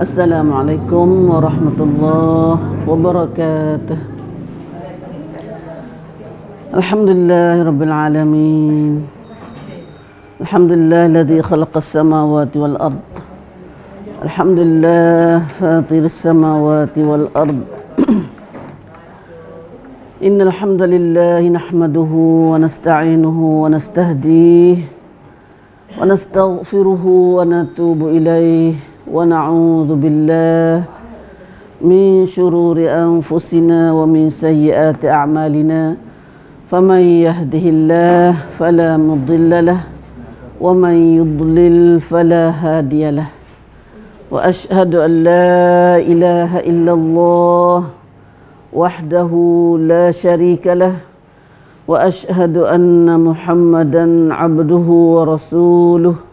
السلام عليكم ورحمة الله وبركاته الحمد لله رب العالمين الحمد لله الذي خلق السماوات والأرض الحمد لله فاطر السماوات والأرض إن الحمد لله نحمده ونستعينه ونستهديه ونستغفره ونتوب إليه ونعوذ بالله من شرور أنفسنا ومن سيئات أعمالنا فمن يهده الله فلا مضل له ومن يضلل فلا هادي له وأشهد أن لا إله إلا الله وحده لا شريك له وأشهد أن محمدا عبده ورسوله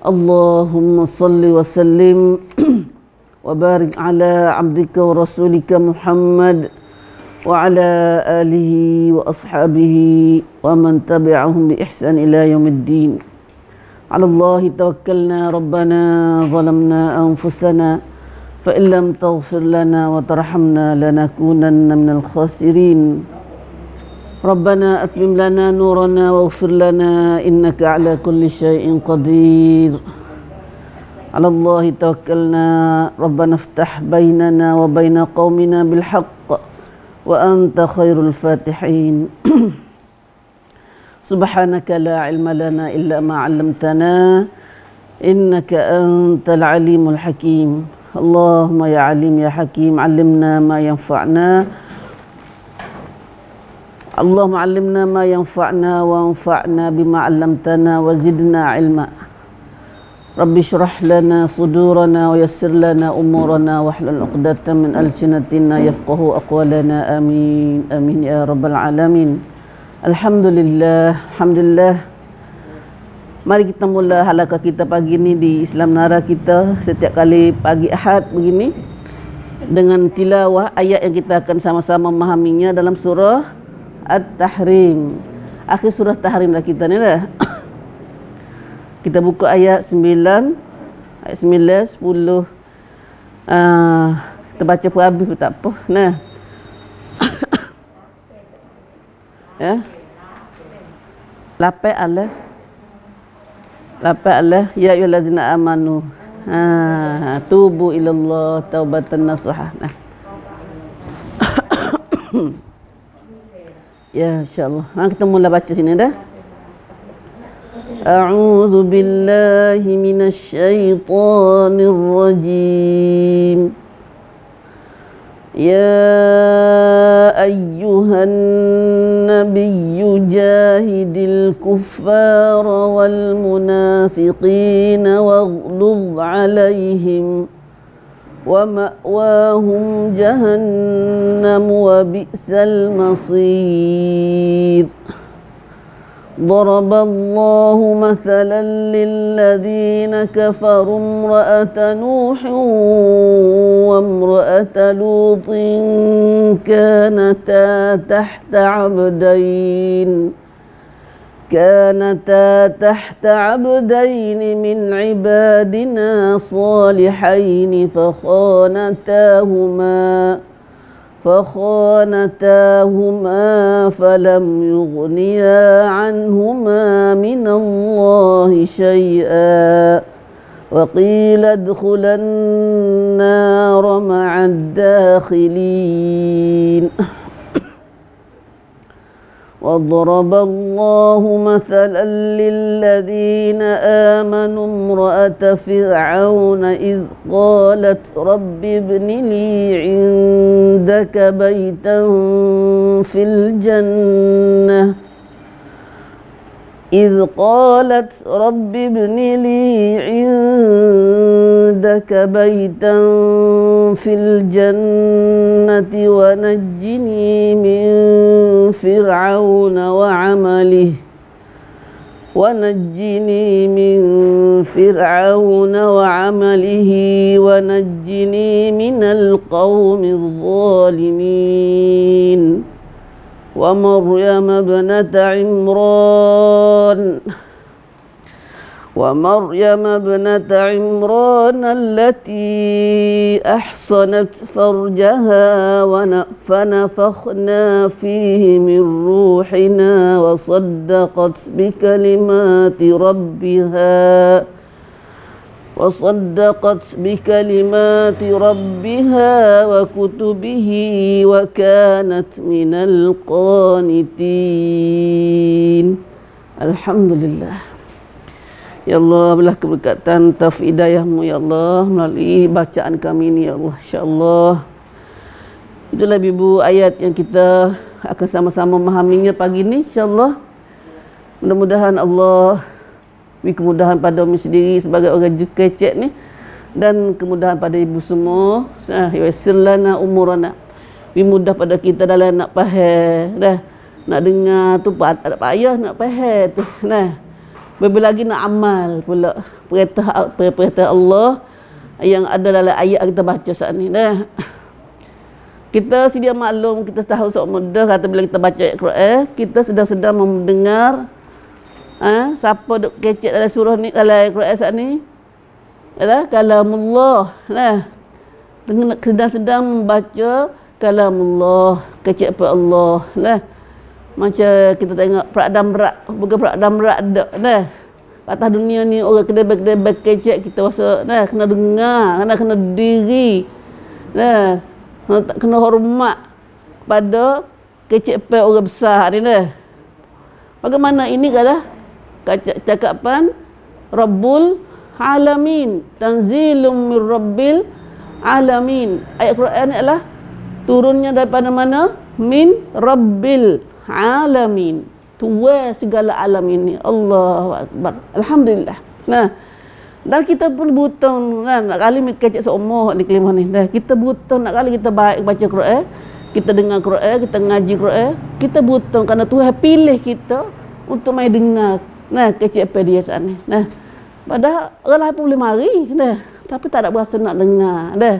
Allahumma salli wa sallim wa barik ala abdika wa rasulika Muhammad wa ala alihi wa ashabihi wa man tabi'ahum bi ihsan ila yaumiddin. Ala Allah tawakkalna rabbana zalamna anfusana fa illam taghfir lana wa tarhamna lanakunanna minal khasirin. ربنا أتمم لنا نورنا واغفر لنا إنك على كل شيء قدير على الله توكلنا ربنا افتح بيننا وبين قومنا بالحق وأنت خير الفاتحين سبحانك لا علم لنا إلا ما علمتنا إنك أنت العليم الحكيم اللهم يا عليم يا حكيم علمنا ما ينفعنا اللهم علمنا ما ينفعنا وانفعنا بما علمتنا وزدنا علما رب اشرح لنا صدورنا ويسر لنا امورنا واحلل عقدة من السنتنا يفقه اقوالنا امين امين يا رب العالمين الحمد لله الحمد لله Mari kita mula halaka kita pagi ini di Islam Nara kita setiap kali pagi Ahad begini dengan tilawah ayat yang kita akan sama-sama memahaminya dalam surah At-Tahrim Akhir surah Tahrim lah kita ni lah Kita buka ayat 9 Ayat 9, 10 Ah, uh, baca pun habis pun tak apa Nah Ya Lapa Allah Lapa Allah Ya ayu lazina amanu ha, Tubu ilallah Taubatan nasuhah Nah Hmm. Ya insyaAllah Ha kita mula baca sini dah أعوذ بالله من الشيطان الرجيم يا أيها النبي جاهد الكفار والمنافقين واغلظ عليهم ۖ ومأواهم جهنم وبئس المصير ضرب الله مثلا للذين كفروا امرأة نوح وامرأة لوط كانتا تحت عبدين كانتا تحت عبدين من عبادنا صالحين فخانتاهما فخانتاهما فلم يغنيا عنهما من الله شيئا وقيل ادخلا النار مع الداخلين وضرب الله مثلا للذين آمنوا امرأة فرعون إذ قالت رب ابن لي عندك بيتا في الجنة إذ قالت رب ابن لي عندك بيتا في الجنة ونجني من فرعون وعمله ونجني من فرعون وعمله ونجني من القوم الظالمين ومريم ابنة عمران ومريم ابنة عمران التي أحصنت فرجها فنفخنا فيه من روحنا وصدقت بكلمات ربها وصدقت بكلمات ربها وكتبه وكانت من القانتين الحمد لله Ya Allah, belah keberkatan tafidayahmu, Ya Allah. Melalui bacaan kami ini, Ya Allah. InsyaAllah. Itulah ibu ayat yang kita akan sama-sama memahaminya pagi ini, insyaAllah. Mudah-mudahan Allah beri kemudahan pada umi sendiri sebagai orang kecek ni dan kemudahan pada ibu semua nah yasirlana umurana beri mudah pada kita dalam nak faham dah nak dengar tu tak payah nak faham tu nah lebih lagi nak amal pula perintah perintah Allah yang ada dalam ayat kita baca saat ni dah kita sedia maklum kita tahu sok mudah kata bila kita baca ayat Quran kita sedang-sedang mendengar ha? siapa duk kecek dalam surah ni dalam Quran saat ni ialah kalamullah lah sedang-sedang membaca kalamullah kecek pada Allah lah macam kita tengok peradam rak bukan peradam rak dak lah atas dunia ni orang kena kena kecek kita rasa lah kena dengar kena kena diri lah kena, kena hormat pada kecek pada orang besar ni lah bagaimana ini kalah cakap apa? Rabbul Alamin. Tanzilum min Rabbil Alamin. Ayat Quran ni adalah turunnya daripada mana? Min Rabbil Alamin. Tua segala alam ini. Allah Akbar. Alhamdulillah. Nah, dan kita pun buta nah, nak kali mi kecek seumur di kelima ni. Dah kita buta nak kali kita baik baca Quran, kita dengar Quran, kita ngaji Quran, kita buta kerana Tuhan pilih kita untuk mai dengar Nah, kecil apa dia saat ni. Nah. Padahal relai pun boleh mari, nah. Tapi tak ada berasa nak dengar, nah.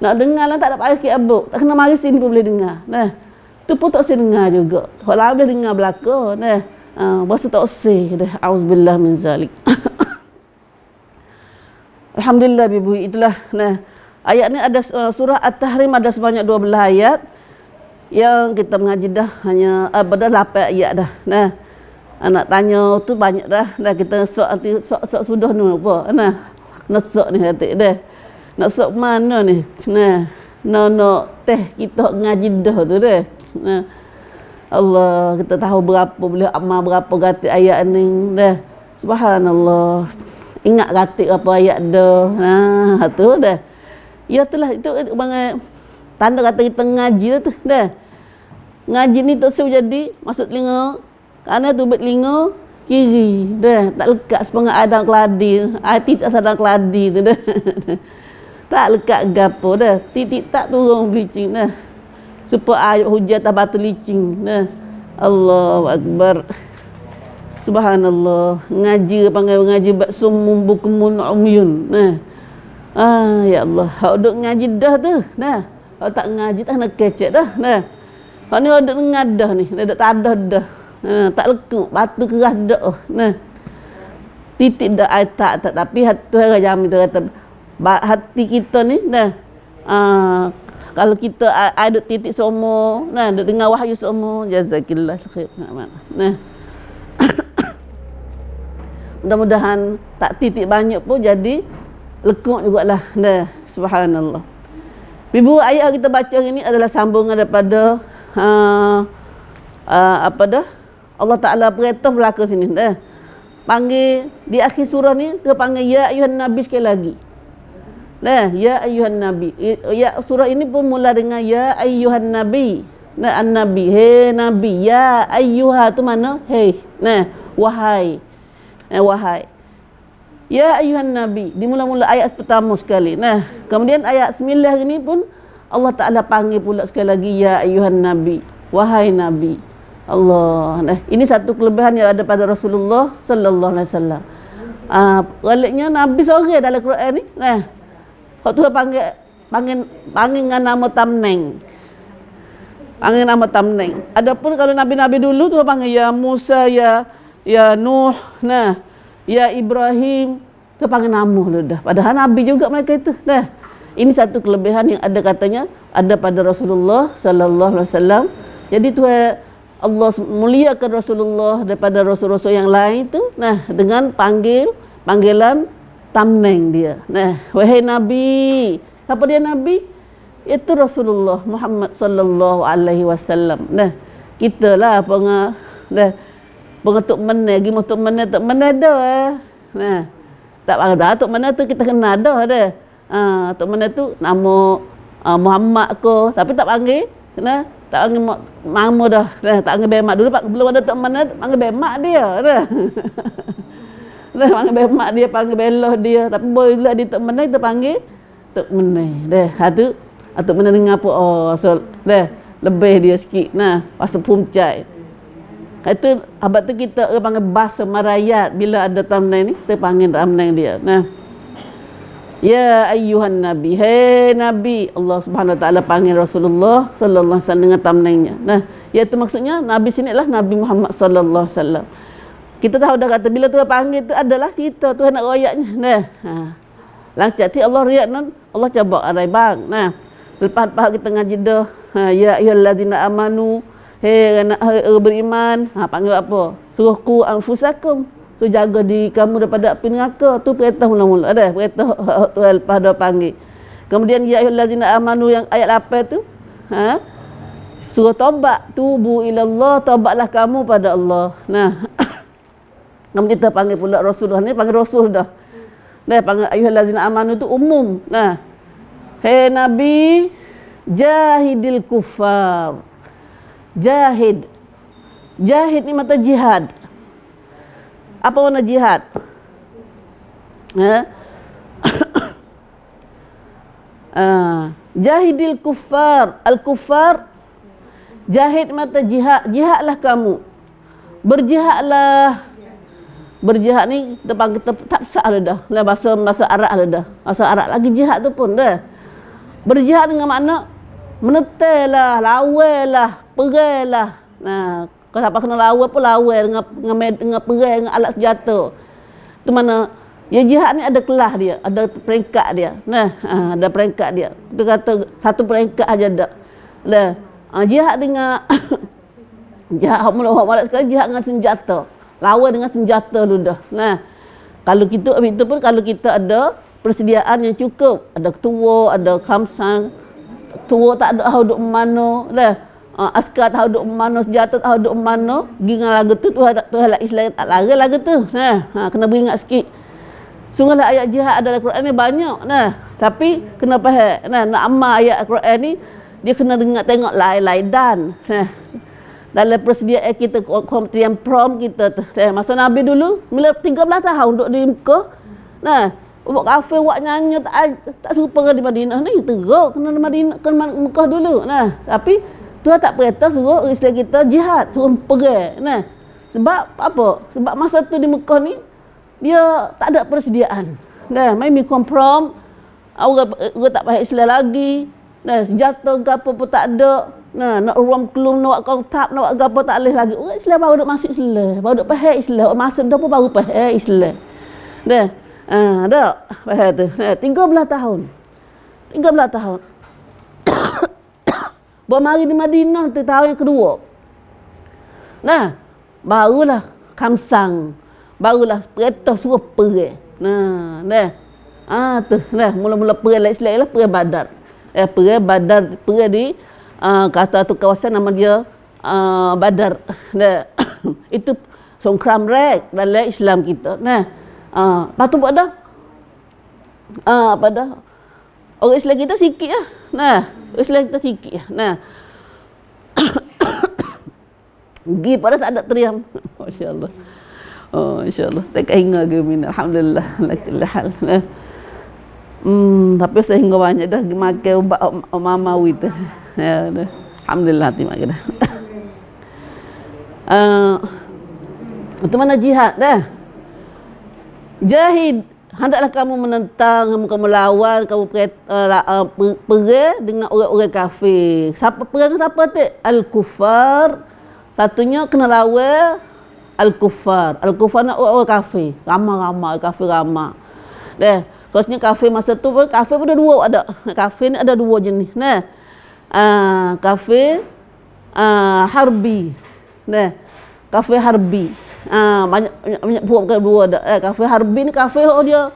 Nak dengar lah tak ada pakai sikit abuk. Tak kena mari sini pun boleh dengar, nah. Tu pun tak dengar juga. Kalau lain boleh dengar belaka, nah. Ha, uh, berasa tak sih, nah. Auzubillah min zalik. Alhamdulillah ibu itulah, nah. Ayat ni ada uh, surah At-Tahrim ada sebanyak 12 ayat yang kita mengaji dah hanya uh, ada 8 ayat dah. Nah anak tanya oh, tu banyak dah dah kita sok hati sok sok sudah nu apa nah kena sok ni hati deh nak sok mana ni nah no no teh kita ngaji dah tu deh nah Allah kita tahu berapa boleh amal berapa gati ayat ni deh subhanallah ingat gati apa ayat dah nah tu deh ya telah itu bangai tanda kata kita ngaji tu deh ngaji ni tu sejadi masuk telinga kerana tubuh telinga kiri. Dah, tak lekat sepengah adang keladi. Hati tak sadang keladi tu dah. tak lekat gapo dah. Titik tak turun bleaching dah. Supa air hujan tak batu licin dah. Allahu akbar. Subhanallah. Ngaji panggil ngaji bab sumum bukumun umyun. Nah. Ah ya Allah, hak duk ngaji dah tu. Nah. Kalau tak ngaji tak nak kecek dah. Nah. Kalau ni ada ngadah ni, ada tak ada dah. dah. Nah, ha, tak lekuk, batu keras dek. Oh, nah. Titik dek ai tak tak tapi hatu hari jam itu kata hati kita ni nah. Uh, kalau kita ada titik semua, nah dek dengar wahyu semua, jazakillah khair. Nah. nah. Mudah-mudahan tak titik banyak pun jadi lekuk jugalah. Nah, subhanallah. Bibu, ayat kita baca ini adalah sambungan daripada uh, uh, apa dah? Allah Ta'ala beritahu belakang sini. Dah. Eh. Panggil di akhir surah ni, dia panggil Ya Ayuhan Nabi sekali lagi. Nah, ya Ayuhan Nabi. Ya, surah ini pun mula dengan Ya Ayuhan Nabi. Nah, an Nabi. Hei Nabi. Ya Ayuhan tu mana? Hei. Nah, wahai. Eh, wahai. Ya Ayuhan Nabi. Dimula-mula ayat pertama sekali. Nah, kemudian ayat sembilan ini pun Allah Ta'ala panggil pula sekali lagi Ya Ayuhan Nabi. Wahai Nabi. Allah. Nah, ini satu kelebihan yang ada pada Rasulullah sallallahu alaihi wasallam. Ah, baliknya Nabi seorang dalam Quran ni. Nah. Kau tu panggil panggil panggil dengan nama Tamneng. Panggil nama Tamneng. Adapun kalau nabi-nabi dulu tu panggil ya Musa, ya ya Nuh, nah, ya Ibrahim, tu panggil nama dulu dah. Padahal nabi juga mereka itu. Nah. Ini satu kelebihan yang ada katanya ada pada Rasulullah sallallahu alaihi wasallam. Jadi tu Allah muliakan Rasulullah daripada rasul-rasul yang lain tu. nah dengan panggil panggilan tamneng dia nah wahai nabi apa dia nabi itu Rasulullah Muhammad sallallahu alaihi wasallam nah kitalah penga nah pengetuk mana lagi mutuk mana tak mana ada eh nah tak ada dah tok mana tu kita kena ada dah ah tok mana tu nama ah, Muhammad ko tapi tak panggil nah tak panggil mak mama dah dah tak panggil bemak dulu pak belum ada tok mana panggil bemak dia dah dah panggil bemak dia panggil beloh dia tapi boleh lah di tok mana kita panggil tak mana dah hatu atuk ha, mana dengar apa oh so dah lebih dia sikit nah pasal pumcai itu ha, abad tu kita panggil bahasa merayat bila ada tamnai ni kita panggil tamnai dia nah Ya ayuhan nabi, he nabi. Allah Subhanahu Wa taala panggil Rasulullah sallallahu alaihi wasallam dengan tamnengnya. Nah, iaitu ya maksudnya nabi sini adalah Nabi Muhammad sallallahu alaihi wasallam. Kita tahu dah kata bila Tuhan panggil tu adalah cerita tu nak royaknya. Nah. Ha. Langcak ti Allah riak nan Allah cuba arai bang. Nah. Lepas pas kita ngaji dah. Ha ya ayyuhallazina amanu. he anak beriman. Ha, panggil apa? Suruh ku anfusakum. So jaga di kamu daripada api neraka tu perintah mula-mula ada perintah Tuhan lepas panggil. Kemudian ya ayyuhallazina amanu yang ayat 8 tu ha suruh tobat tubu ilallah tobatlah kamu pada Allah. Nah. Kamu kita panggil pula Rasulullah ni panggil Rasul dah. Dah panggil ayyuhallazina amanu tu umum. Nah. Hei Nabi jahidil kufar. Jahid. Jahid ni mata jihad. Apa makna jihad? Ya. Ah, jahidil kuffar, al-kuffar jahid mata jihad, jihadlah kamu. Berjihadlah. Berjihad ni depan kita tak sah lah dah. Lah bahasa masa arak lah dah. masa arak lagi jihad tu pun dah. Berjihad dengan makna menetelah, lawelah, perelah. Nah, kau siapa kena lawan pun lawa dengan dengan dengan perang dengan alat senjata. Tu mana Ya jihad ni ada kelas dia, ada peringkat dia. Nah, ha, ada peringkat dia. Kita kata satu peringkat aja dak. Lah, ha, jihad dengan jihad mulu hak malas sekali jihad dengan senjata. lawan dengan senjata dulu dah. Nah. Kalau kita itu pun kalau kita ada persediaan yang cukup, ada ketua, ada kamsan, ketua tak ada hak duk mano. Lah, uh, ah, askar tahu duk mana senjata tahu duk mana ginga lagu tu Tuhan tak Tuhan lah Islam tak lara lagu tu nah ha, kena beringat sikit sungguhlah ayat jihad dalam Quran ni banyak nah tapi kena faham nah nak amal ayat Quran ni dia kena dengar tengok lain-lain dan nah dalam persediaan kita kementerian prom kita tu nah, masa Nabi dulu mula 13 tahun duk di Mekah nah Buat kafe, buat nyanyi, tak, tak serupa dengan di Madinah ni. Teruk kena di Madinah, kena Mekah dulu. Nah, tapi Tuhan tak perintah suruh orang Islam kita jihad, suruh perang. Nah. Sebab apa? Sebab masa tu di Mekah ni dia tak ada persediaan. Nah, mai komprom, orang, orang tak payah Islam lagi. Nah, jatuh ke pun tak ada. Nah, nak ruam kelum, nak kau tap, nak buat tak boleh lagi. Orang Islam baru duk masuk Islam, baru duk payah Islam. Orang masuk dah pun baru payah Islam. Nah, ah, dak payah tu. Nah, 13 tahun. 13 tahun. Bermari di Madinah di tahun yang kedua. Nah, barulah kamsang. Barulah perintah suruh perai. Nah, nah. Ah tu, nah mula-mula perai lah, Islam lah perai badar. Eh perai badar, perai di uh, ah, kata tu kawasan nama dia uh, badar. Nah, itu songkram rek dalam Islam kita. Nah, ah uh, patu buat dah. Ah uh, pada orang Islam kita sikit lah. Nah, eh, selain kita sikit. Nah. Gi pada tak ada teriam. Masya-Allah. Oh, insya-Allah. Tak hingga ke min. Alhamdulillah. Lakilahal. Nah. Hmm, tapi saya hingga banyak dah makan ubat mama itu. Ya, dah. Alhamdulillah terima kasih. Eh, uh, mana jihad dah? Jahid hendaklah kamu menentang, kamu, kamu lawan, kamu eh, eh, perang dengan orang-orang kafir. Siapa perang siapa tu? Al-Kufar. Satunya kena lawan Al-Kufar. Al-Kufar nak orang-orang kafir. Ramai-ramai, kafir ramai. Deh, Terusnya kafir masa tu pun, kafir pun ada dua ada. Kafir ni ada dua jenis. Nah, uh, kafir uh, harbi. Nah, kafir harbi. Ah banyak banyak, banyak buat bukan dua eh, kafe Harbin kafe oh dia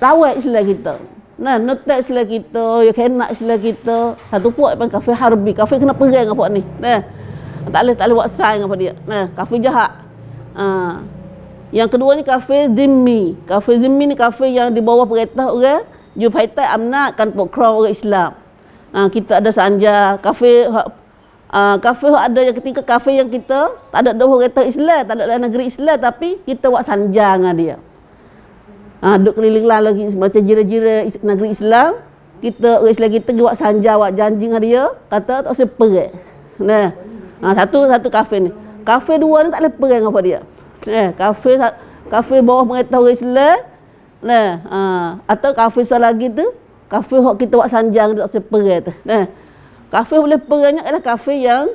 rawat Islam kita. Nah, netek Islam kita, ya kena Islam kita. Satu puak pun kafe Harbin, kafe kena perang dengan puak ni. Nah. Tak boleh tak boleh buat sign apa dia. Nah, kafe jahat. Ah. Yang kedua ni kafe Zimmi. Kafe Zimmi ni kafe yang di bawah perintah orang Jufaitai Amnat kan pokrong orang Islam. Ah, kita ada sanja kafe ha, Uh, kafe ada yang ketika kafe yang kita tak ada dua kereta Islam, tak ada dalam negeri Islam tapi kita buat sanjang dengan dia. Ah uh, duk keliling lah lagi macam jira-jira is, negeri Islam, kita orang Islam kita buat sanjang buat janji dengan dia, kata tak usah perang. Nah. Uh, satu satu kafe ni. Kafe dua ni tak ada perang dengan dia. Nah, kafe kafe bawah pemerintah orang Islam. Nah, uh, atau kafe satu lagi tu, kafe hok kita buat sanjang tak usah perang tu. Nah. Kafir boleh perangnya adalah kafir yang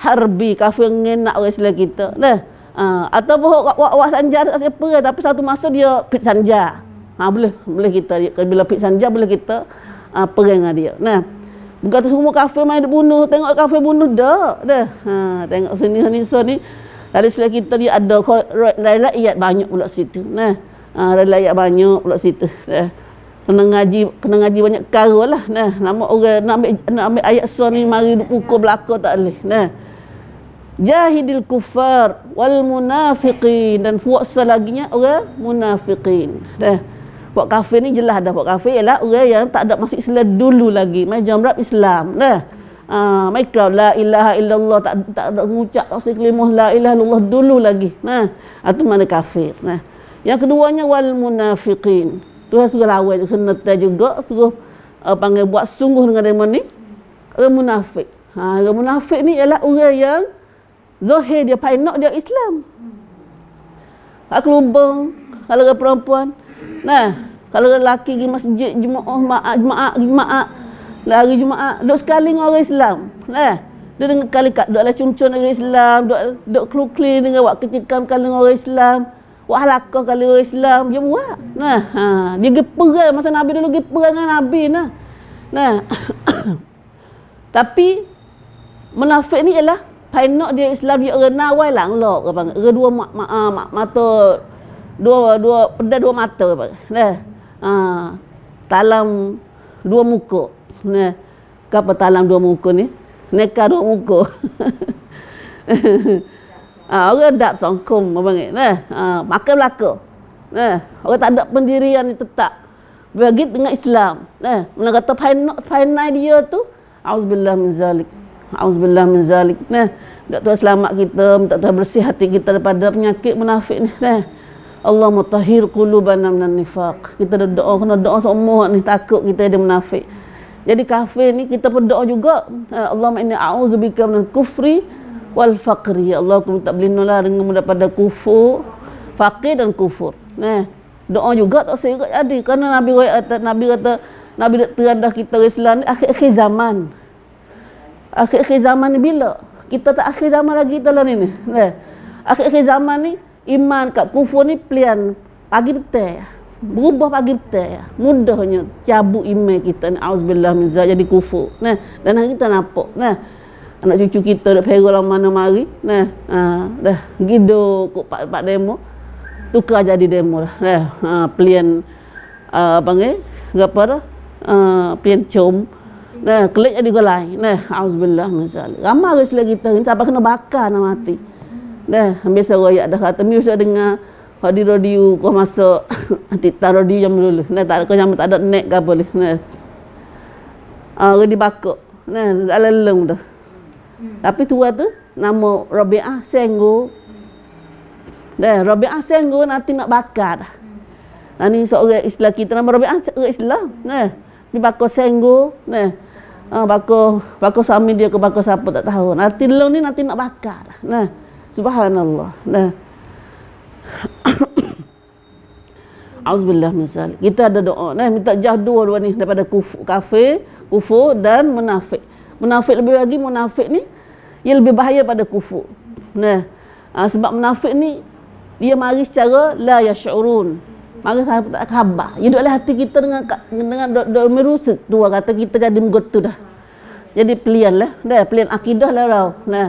harbi, kafir yang nak orang Islam kita. Nah, ha, atau bahawa wak, wak, wak sanjar tak siapa, tapi satu masa dia pit sanjar. Ha, boleh, boleh kita, bila pit sanjar boleh kita ha, perang dengan dia. Nah, bukan semua kafir main bunuh, tengok kafir bunuh, dah. Nah, ha, tengok sini, sini, sini. Dari sila kita dia ada rakyat banyak pula situ. Nah, ha, rakyat banyak pula situ. Nah, ha, kena ngaji kena ngaji banyak karo lah nah nama orang nak ambil nak ambil ayat surah ni mari pukul belaka tak leh. nah jahidil kufar wal munafiqin dan fuqsa laginya orang munafiqin nah buat kafir ni jelas dah buat kafir ialah orang yang tak ada masuk Islam dulu lagi mai jamrat Islam nah ah mai la ilaha illallah tak tak ada mengucap tak sekelimah la ilaha illallah dulu lagi nah atau mana kafir nah yang keduanya wal munafiqin Tuhan suruh lawai tu senetai juga suruh uh, panggil buat sungguh dengan demon ni orang munafik ha, orang munafik ni ialah orang yang zahir dia nak dia Islam tak kelubang kalau orang perempuan nah kalau orang lelaki pergi masjid jumaah jumaah jumaah jumaah lah, lari jumaah duduk sekali dengan orang Islam nah dia dengan kali kat duduklah cuncun orang Islam duduk duduk dengan buat ketikam kali dengan orang Islam buat halakah kalau orang Islam dia buat nah ha dia geperang masa nabi dulu geperang dengan nabi nah nah tapi munafik ni ialah painok dia Islam dia rena wai lang lok apa dua mak ma, ah, ma, mata dua dua peda dua mata apa nah ha talam dua muka nah kapa talam dua muka ni nekar dua muka Ah, ha, orang dak songkong apa panggil? Nah, ha, makan belaka. Nah, orang tak ada pendirian ni tetap. Bagi dengan Islam. Nah, mana kata final final dia tu? Auzubillah min zalik. Auzubillah min zalik. Nah, dak tu selamat kita, tak tu bersih hati kita daripada penyakit munafik ni. Nah. Allah mutahhir qulubana minan nifaq. Kita dah doa kena doa semua ni takut kita ada munafik. Jadi kafir ni kita pun doa juga. Ah, Allahumma inni a'udzubika minal kufri wal faqri ya Allah aku minta berlindung lah dengan mudah pada kufur fakir dan kufur eh doa juga tak saya juga jadi kerana Nabi kata eh, Nabi kata Nabi terandah kita Islam ni akhir-akhir zaman akhir-akhir zaman ni bila kita tak akhir zaman lagi kita lah ni ni eh. akhir-akhir zaman ni iman kat kufur ni pelian pagi petai berubah pagi petai mudahnya cabut iman kita ni auzubillah min zalik jadi kufur nah eh, dan hari kita nampak nah eh, anak cucu kita dak pergi lama mana mari nah ha dah gido kok pak pak demo tukar jadi demo lah nah ha pilihan uh, ha, panggil apa dah ha, uh, pelian cium nah klik jadi gelai nah auzubillah min zalik ramai ke selagi kita ni sampai kena bakar nak mati nah biasa royak dah kata mi usah dengar di radio kau masuk nanti tar radio jam dulu. Nah tak kau jam tak ada net ke apa Nah. Ah ha, uh, di bakok. Nah ala leng dah. Hmm. Tapi tua tu nama Rabi'ah Senggu. Dah hmm. Rabi'ah Senggu nanti nak bakar. Hmm. Ani seorang Islam kita nama Rabi'ah seorang Islam. Nah, hmm. dia bakar Senggu, nah. Ha, ah, bako bako suami dia ke bako siapa tak tahu. Nanti lu ni nanti nak bakar. Nah. Subhanallah. Nah. Auzubillah misal. Kita ada doa nah minta jauh dua-dua ni daripada kufur kafir, kufur dan munafik. Munafik lebih lagi munafik ni ia lebih bahaya pada kufur. Nah, ha, sebab munafik ni dia mari secara la yashurun. Mari tak tak khabar. Ia duduklah hati kita dengan dengan do, do, tua kata kita jadi mengotu dah. Jadi pelianlah, dah pelian akidah lah rau. Nah.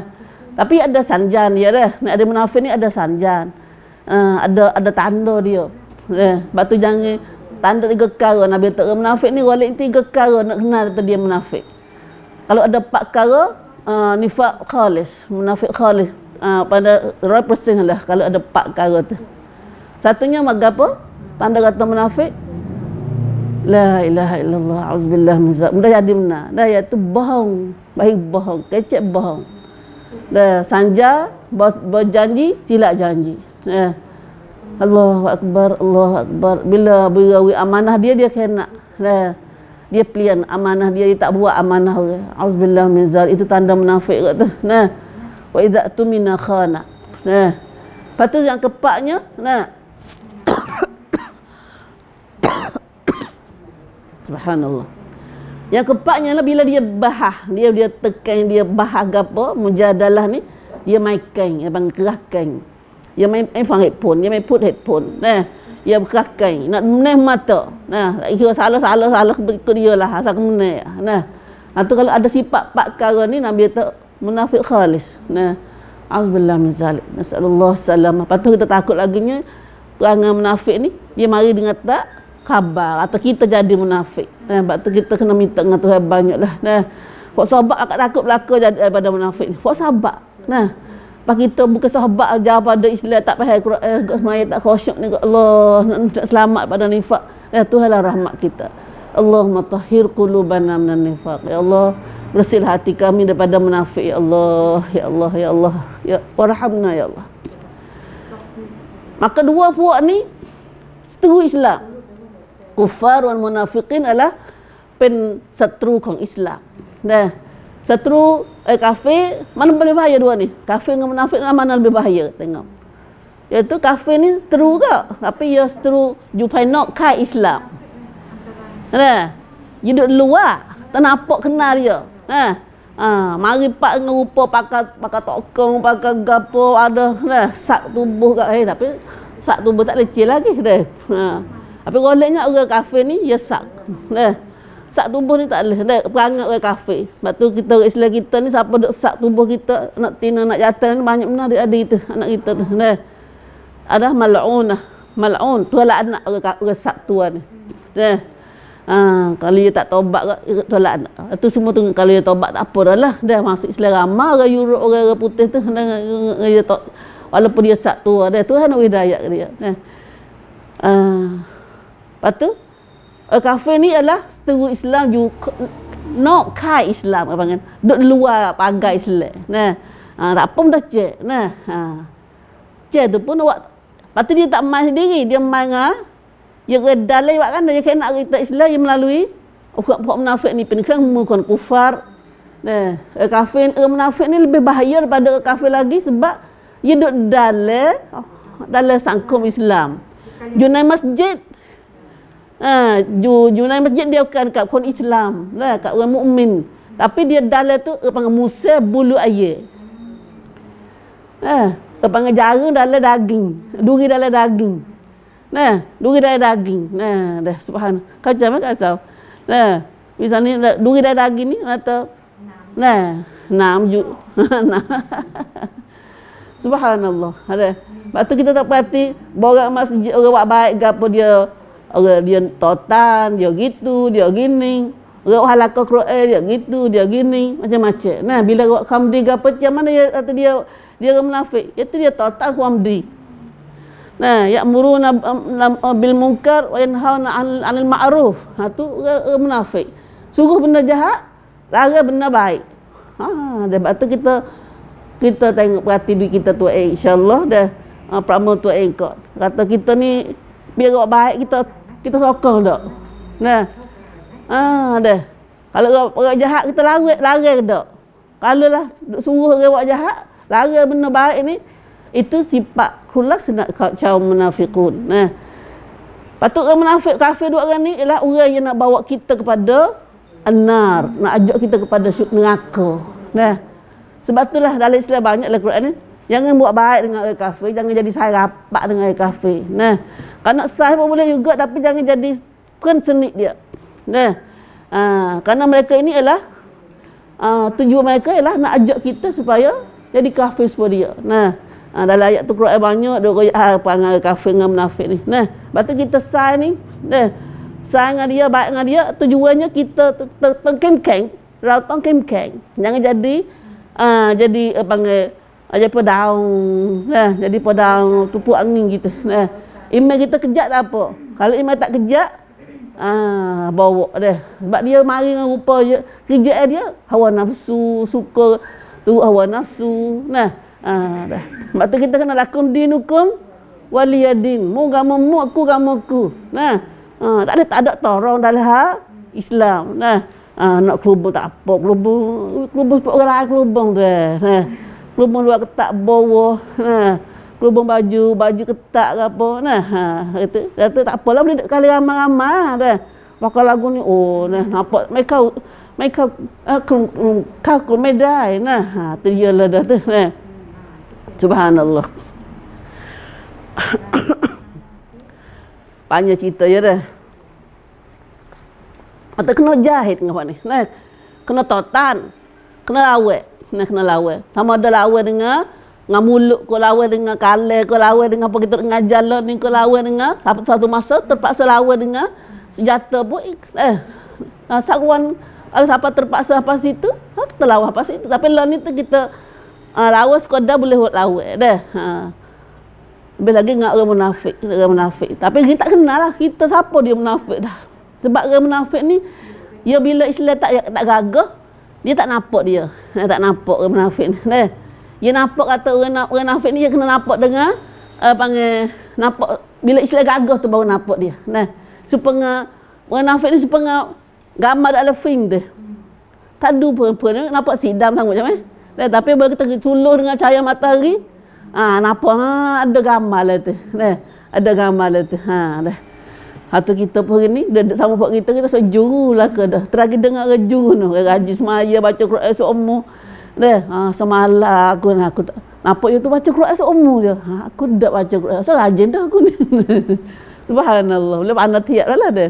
Tapi ada sanjan dia dah. Nak ada munafik ni ada sanjan. Uh, ah, ada ada tanda dia. Nah, batu jangan tanda tiga kara Nabi tak munafik ni walaupun tiga kara nak kenal tadi dia munafik kalau ada empat perkara uh, nifak khalis munafik khalis uh, pada represent lah kalau ada empat perkara tu satunya apa? tanda kata munafik La ilaha illallah auzubillah min syaitan. Mudah jadi mana? Dah ya tu bohong, baik bohong, kecek bohong. Dah sanja berjanji silap janji. Eh. Allahu akbar, Allahu akbar. Bila berawi amanah dia dia kena. Dah dia pelian amanah dia dia tak buat amanah ke auzubillah min zal itu tanda munafik ke tu nah wa idza tumina khana nah patu yang kepaknya. nah subhanallah yang kepaknya lah bila dia bahah dia dia tekan dia bahah gapo mujadalah ni dia main kain dia panggil kerahkan dia main, main phone dia main put headphone nah ia berkakai nak menih mata nah ia salah salah salah ikut dia lah asal menih nah atau ha, kalau ada sifat pak kara ni nabi tak munafik khalis nah azbillah min zalik masallallahu salam patut kita takut lagi laginya perangai munafik ni dia mari dengan tak khabar atau kita jadi munafik nah waktu kita kena minta dengan Tuhan banyaklah nah Fok sabak agak takut berlaku jadi eh, pada munafik ni. Fok sabak. Nah. Pak kita bukan sahabat aja pada Islam tak payah Quran eh, semaya tak khusyuk ni Allah nak, nak selamat pada nifak. Ya Tuhanlah rahmat kita. Allahumma tahhir qulubana minan nifaq. Ya Allah, bersihlah hati kami daripada munafik ya Allah. Ya Allah ya Allah. Ya warhamna ya Allah. Maka dua puak ni setuju Islam. Kufar dan munafiqin adalah pen satru kaum Islam. Nah, satu eh, kafir mana lebih bahaya dua ni? Kafir dengan munafik mana lebih bahaya? Tengok. Yaitu kafir ni seteru ke? Tapi ia seteru jumpai nak kai Islam. Ha. Dia duduk luar. Tak nampak kenal dia. Ha. Ha. Mari pak dengan rupa pakai, pakai tokong, pakai gapo ada. Nah Sak tubuh ke. Eh, tapi sak tubuh tak lecil lagi. Ha. Tapi kalau ingat orang kafir ni, ia sak. Nah sak tubuh ni tak leh dah perangat orang kafir sebab tu kita orang Islam kita ni siapa duk sak tubuh kita nak tina nak jatuh ni banyak benar ada itu anak kita tu dah ada mal'una mal'un lah. tu lah anak orang sak tua ni dah ha, kalau dia tak tobat ke tu lah anak tu semua tu kalau dia tobat tak apa dah lah dah masuk Islam ramai orang Europe orang, putih tu dia tak walaupun dia sak tua dia tu kan hidayat dia dah ha. Lepas uh, kafir ni adalah seteru Islam you not kai Islam apa kan duk luar pagar Islam nah ha, tak apa dah cek nah ha cek tu pun awak patut dia tak main sendiri dia main ha? dia redalai buat kan dia kena cerita Islam yang melalui orang-orang munafik ni pun mukan kufar Nah, kafir orang munafik ni lebih bahaya daripada kafir lagi sebab dia duduk dalam oh, dalam sangkum Islam. Junai masjid ha, uh, di you masjid dia kan kat kon Islam lah kat orang mukmin tapi dia dalam tu dia panggil musa bulu aye nah ha, dia panggil jarum dalam daging duri dalam daging nah ha, duri dalam daging nah ha, dah subhan kau jangan kasau nah misalnya duri dalam daging ni atau nah enam ju subhanallah ada waktu kita tak perhati borak masjid orang buat baik gapo dia Orang dia totan, dia gitu, dia gini. Orang halakah kru'e, dia gitu, dia gini. Macam-macam. Nah, bila orang kamdi ke apa, macam mana dia kata dia, dia orang munafik? Itu dia totan khamdi. Nah, ya muruna um, um, bil munkar wa yanhauna anil ma'ruf. Ha tu orang munafik. Suruh benda jahat, lara benda baik. Ha, dapat tu kita kita tengok perhati diri kita tu insyaallah dah uh, pramo tu Kata kita ni biar baik kita kita sokong dak. Nah. Ah, ada. Kalau orang, orang jahat kita larang larang dak. Kalau lah suruh orang buat jahat, larang benda baik ni itu sifat khulas nak kacau munafiqun. Nah. Patut orang munafik kafir dua orang ni ialah orang yang nak bawa kita kepada an nak ajak kita kepada neraka. Nah. Sebab itulah dalam Islam banyaklah Quran ni. Jangan buat baik dengan orang kafir, jangan jadi saya dengan orang kafir. Nah. Kanak sah pun boleh juga tapi jangan jadi kan senik dia. Nah. Ah, kerana mereka ini ialah ah, tujuan mereka ialah nak ajak kita supaya jadi kafir seperti dia. Nah. Ah, dalam ayat tu Quran banyak dia royak ah, pangai kafir dengan munafik ni. Nah, patut kita sah ni. Nah. Sah dengan dia, baik dengan dia, tujuannya kita tengkeng-keng, rautong keng-keng. Jangan jadi ah, jadi eh, panggil aja ah, pedang. Nah, jadi pedang tupu angin gitu. Nah. Email kita kejap tak apa. Kalau email tak kejap, ah bawa dia. Sebab dia mari dengan rupa je. Kerja dia, hawa nafsu, suka tu hawa nafsu. Nah, ah dah. Sebab tu kita kena lakum dinukum waliyadin. Mu gamu mu aku gamu aku. Nah, ah, tak ada tak ada torong dalam hal Islam. Nah, ah, nak kelubung tak apa. Kelubung, kelubung sebab orang lain kelubung tu. Eh. Nah, kelubung luar ketak bawah. Nah, kelubung baju, baju ketak ke apa. Nah, ha, kata, kata tak apalah boleh kali ramai-ramai dah. Pakai lagu ni, oh nah, nampak mereka mereka ah, kau kau medai nah ha tu yalah dah tu nah subhanallah banyak cerita ya dah atau kena jahit ngapa ni nah kena totan kena lawe nah kena lawe sama ada lawe dengan dengan mulut kau lawan dengan kala kau lawan dengan apa kita dengan jalan ni kau lawan dengan satu, satu masa terpaksa lawan dengan senjata pun eh ha, saruan kalau siapa terpaksa apa situ ha, kita lawan apa situ tapi lah ni kita uh, ha, lawan sekadar boleh buat lawan dah ha. lebih lagi dengan orang munafik orang munafik tapi kita tak kenal lah kita siapa dia munafik dah sebab orang munafik ni ya bila Islam tak tak gagah dia tak nampak dia. Dia tak nampak ke munafik ni. Dia nampak kata orang nafik ni dia kena nampak dengan uh, eh, panggil nampak bila Islam gagah tu baru nampak dia. Nah, supaya orang nafik ni supaya gambar ada film tu. Tadu perempuan ni nampak sidam sangat macam eh. Nah, tapi bila kita culuh dengan cahaya matahari, ha nampak ha, ada gambar lah tu. Nah, ada gambar lah tu. Ha dah. Hatu kita pun ni duduk sama pak kita kita sejurulah ke dah. Terakhir dengar ke juru tu, rajin baca Quran semua. So, Leh, ha, semalam aku nak aku tak, nampak YouTube baca Quran so umur je. Ha, aku tak baca Quran. So rajin dah aku ni. Subhanallah. Boleh mana tiap dah lah dia.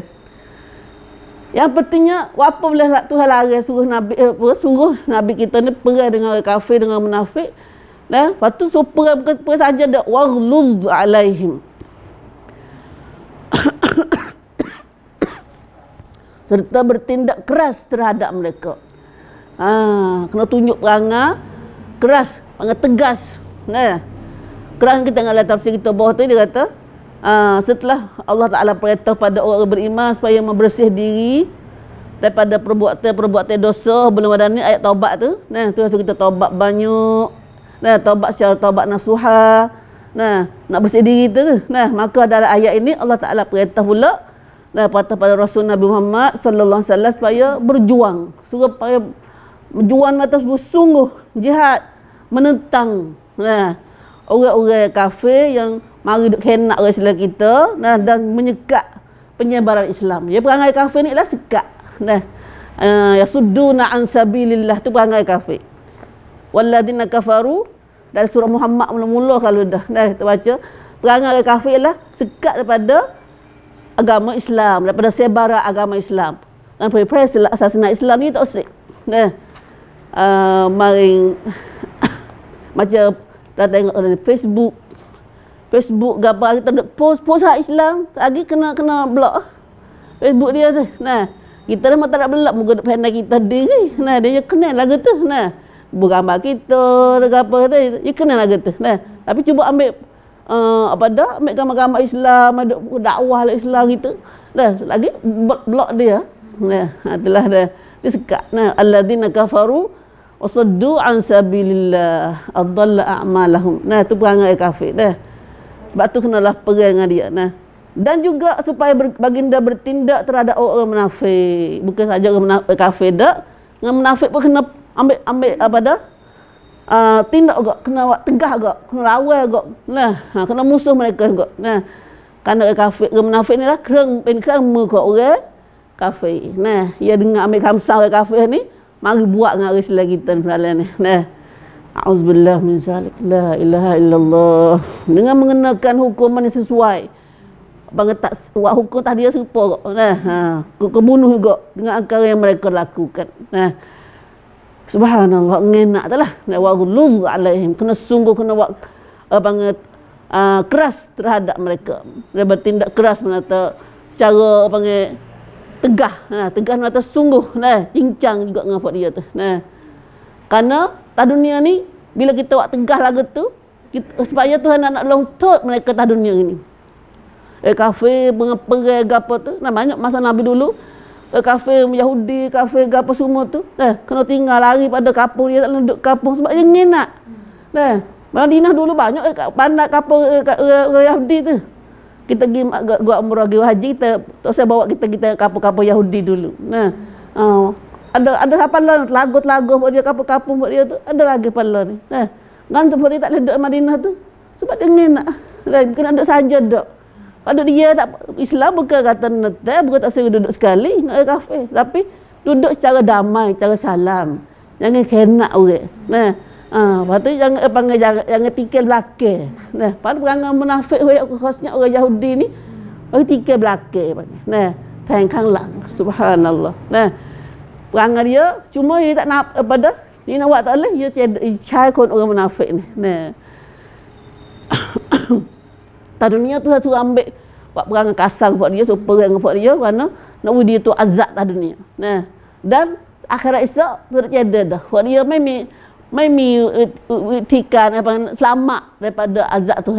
Yang pentingnya, apa boleh lah Tuhan lari suruh Nabi, eh, suruh Nabi kita ni perai dengan kafir, dengan munafik. Leh, lepas tu, so perai, bukan perai sahaja dia. Warlud alaihim. serta bertindak keras terhadap mereka. Ha, kena tunjuk perangai keras, perangai tegas. Nah. Keras kita dengan dalam tafsir kita bawah tu dia kata, ha, setelah Allah Taala perintah pada orang beriman supaya membersih diri daripada perbuatan-perbuatan dosa bulan ada ni ayat taubat tu. Nah, tu rasa kita taubat banyak. Nah, taubat secara taubat nasuha. Nah, nak bersih diri tu. Nah, maka dalam ayat ini Allah Taala perintah pula Nah, patah pada Rasul Nabi Muhammad sallallahu alaihi wasallam supaya berjuang, supaya berjuang mata sungguh jihad menentang nah orang-orang kafir yang mari duk kenak orang Islam kita nah dan menyekat penyebaran Islam. Ya perangai kafir ni lah sekat. Nah ah, ya sudduna an sabilillah tu perangai kafir. Walladina kafaru dari surah Muhammad mula-mula kalau dah nah kita baca perangai kafir lah sekat daripada agama Islam daripada sebaran agama Islam dan pre-press lah Islam ni tak usik nah Ah, maring macam dah tengok dalam Facebook Facebook gambar kita nak post post hak Islam lagi kena kena blok Facebook dia tu nah kita memang tak nak belak muka nak pandai kita diri nah dia kena lagu tu nah gambar kita dengan apa dia, dia kena lagu tu nah tapi cuba ambil uh, apa dah ambil gambar-gambar Islam ada dakwah lah Islam gitu. nah lagi blok dia nah itulah dia disekat. sekat nah alladzina kafaru wasaddu an sabilillah adalla a'malahum nah tu perangai kafir dah sebab tu kenalah perang dengan dia nah dan juga supaya baginda bertindak terhadap orang munafik bukan saja orang munafik eh, kafir dah dengan munafik pun kena ambil ambil apa dah uh, tindak juga kena buat tegah juga kena lawan juga nah ha, kena musuh mereka juga nah kerana orang kafir orang munafik ni lah kerang pen kerang muka orang kafir nah dia dengar ambil kamsah orang kafir ni Mari buat dengan orang selagi kita dalam ni. Nah. Auzubillah min zalik. La ilaha illallah. Dengan mengenakan hukuman yang sesuai. Bang tak buat hukum tak dia serupa kok. Nah. Ha. Kebunuh juga dengan akar yang mereka lakukan. Nah. Subhanallah ngenak talah. Nah wa ghulul alaihim. Kena sungguh kena buat apa uh, ah, keras terhadap mereka. Mereka bertindak keras menata cara panggil tegah nah tegah nak atas sungguh nah cincang juga dengan fadia tu nah karena tak dunia ni bila kita buat tegah lagu tu kita, supaya Tuhan nak nak long tot mereka tak dunia ni eh kafe pengapa gapo tu nah banyak masa nabi dulu eh, kafe Yahudi, kafe gapo semua tu. Nah, kena tinggal lari pada kampung dia tak nak duduk kampung sebab dia ngenak. Nah, Madinah dulu banyak eh, bandar kapal eh, eh Yahudi tu kita pergi buat umrah pergi haji kita tak usah bawa kita kita kapu-kapu Yahudi dulu. Nah. Oh. Ada ada apa lah lagu-lagu buat dia kapu-kapu buat dia tu. Ada lagi pala ni. Nah. Kan tu dia tak leh duduk Madinah tu. Sebab dia ngin nak. Lah kena duduk saja dok. Pada dia tak Islam bukan kata nete, bukan tak saya duduk sekali ngak kafe, tapi duduk secara damai, secara salam. Jangan kena orang. Nah. Ah, ha, patut jangan eh, panggil jangan, jangan tinggal belakang. Nah, pada perangai munafik hoyak khasnya orang Yahudi ni, orang tinggal belakang Nah, tangkang lang. Subhanallah. Nah, perangai dia cuma dia tak nak pada ni nak buat tak leh dia tiada cai kon orang munafik ni. Nah. Tak dunia tu satu ambil buat perangai kasar buat dia, super perang buat dia kerana nak dia tu azab tak dunia. Nah. Dan akhirat esok tu tiada dah. Buat dia memang ไม่มีวิธีการอะไรสลามะเรียกว่าอาซาตุเฮ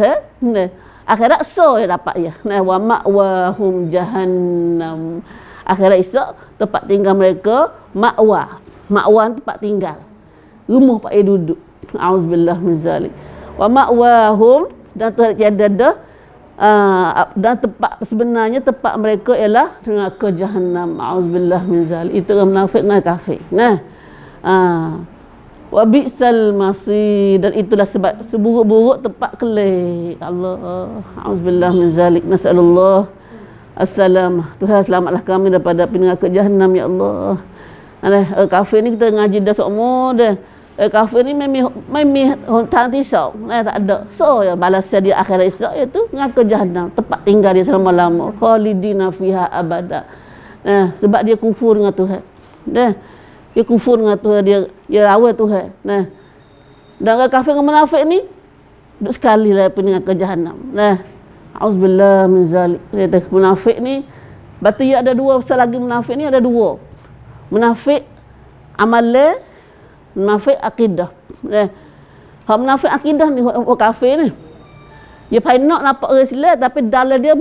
นี่อัคราสโซ่ได้ปะยะนะว่ามะวะฮุมจฮันนัมอัคราอิสโซ่ที่พักทิ้งกันพวกเขามะวะมะวะที่พักทิ้งกันรูมพักอยู่ดุอัลลอฮฺบิลลาฮฺมิซาลิกว่ามะวะฮุมดันตัวที่เด็ดเด้อ Uh, dan tempat sebenarnya tempat mereka ialah dengan ke jahannam auzubillah min zal itu orang munafik dengan kafir nah uh wabisal masih dan itulah sebab seburuk-buruk tempat kelik Allah auzubillah min zalik nasallallah assalam Tuhan selamatlah kami daripada api neraka jahanam ya Allah alah uh, eh, kafe ni kita ngaji dah sokmo dah uh, eh, kafe ni memang memang tak tisau nah, tak ada so ya balas di akhirat isra itu neraka jahanam tempat tinggal dia selama-lama khalidina fiha abada nah sebab dia kufur dengan Tuhan dah dia kufur dengan Tuhan dia dia lawan Tuhan nah dan orang kafir dengan munafik ni duduk sekali lah pun dengan jahanam. nah auzubillah min zalik kata munafik ni batu ya ada dua pasal lagi munafik ni ada dua munafik amal munafik akidah nah hak munafik akidah ni orang kafir ni dia pai nak nampak orang silat tapi dalam dia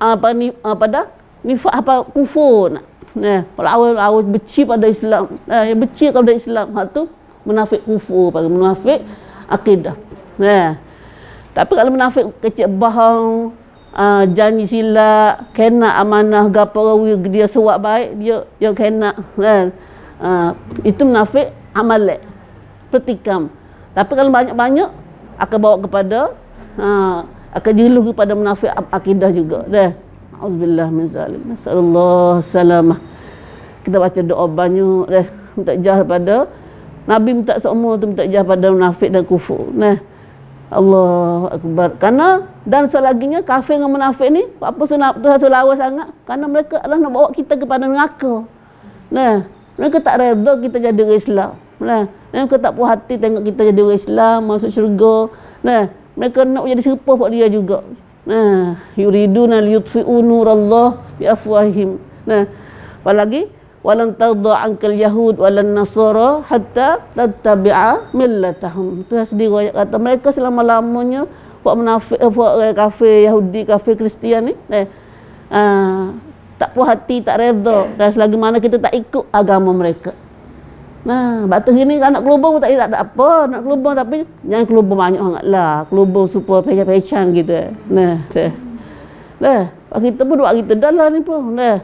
ah, apa ni ah, apa dah ni apa kufur nak Eh, kalau awal awal benci pada Islam, eh, yang benci kepada Islam hak tu munafik kufur pada menafik akidah. Eh. Tapi kalau menafik kecik bohong, uh, ah, janji silap, kena amanah gapo dia suap baik, dia yang kena. Eh. Uh, itu menafik amalek petikam. Tapi kalau banyak-banyak akan bawa kepada uh, akan jilu kepada menafik akidah juga. Dah. Eh, auzubillah min zalim masallallah salama kita baca doa banyak deh minta jah pada nabi minta semua tu minta jah pada munafik dan kufur nah Allah akbar karena dan selaginya kafir dengan munafik ni apa sunat tu satu lawa sangat karena mereka Allah nak bawa kita kepada neraka nah mereka tak redha kita jadi orang Islam nah mereka tak puas hati tengok kita jadi orang Islam masuk syurga nah mereka nak jadi serupa pada dia juga Nah, yuriduna liyutfi'u nurallah bi afwahihim. Nah, apalagi walan tadha ankal yahud walan nasara hatta tattabi'a millatahum. Itu yang sedih kata mereka selama-lamanya buat munafik eh, buat eh, kafir Yahudi, kafir Kristian ni. Nah, eh, tak puas hati, tak redha dan selagi mana kita tak ikut agama mereka. Nah, batu ini kalau nak kelubung tak ada apa, nak kelubung tapi jangan kelubung banyak sangatlah, kelubung super pecah pecahan gitu. Nah, teh. Nah, bagi kita pun dua kita dah lah ni pun. Nah.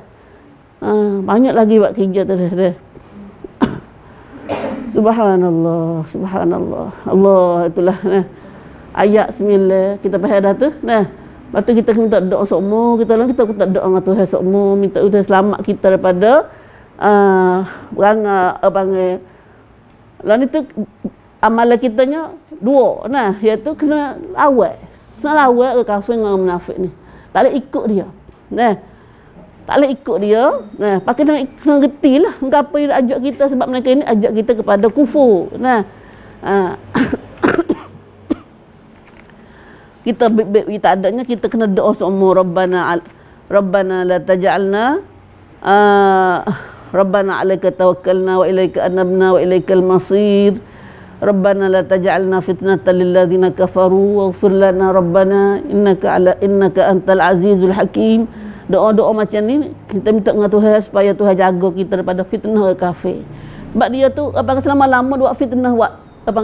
Ha, banyak lagi buat kerja tu dah. Subhanallah, subhanallah. Allah itulah nah. Ayat sembilan kita faham dah tu. Nah. batu tu kita minta doa semua, kita lah kita tak doa dengan Tuhan semua, minta Tuhan selamat kita daripada Ah, berangga ah, apa ni. Lain itu amalan kita nya dua. Nah, iaitu kena lawat. Kena lawat ke kafir dengan munafik ni. Tak boleh ikut dia. Nah. Tak boleh ikut dia. Nah, pakai kena, kena reti lah. Mengapa dia ajak kita sebab mereka ini ajak kita kepada kufur. Nah. Ha. kita bib-bib kita adanya kita kena doa semua. Rabbana Rabbana la taj'alna Rabbana ربنا عليك توكلنا وإليك أنبنا وإليك المصير ربنا لا تجعلنا فتنة للذين كفروا واغفر لنا Rabbana innaka ala innaka antal azizul hakim. doa doa macam ni kita minta dengan Tuhan supaya Tuhan jaga kita daripada fitnah ke kafir sebab dia tu apa selama lama dua fitnah buat apa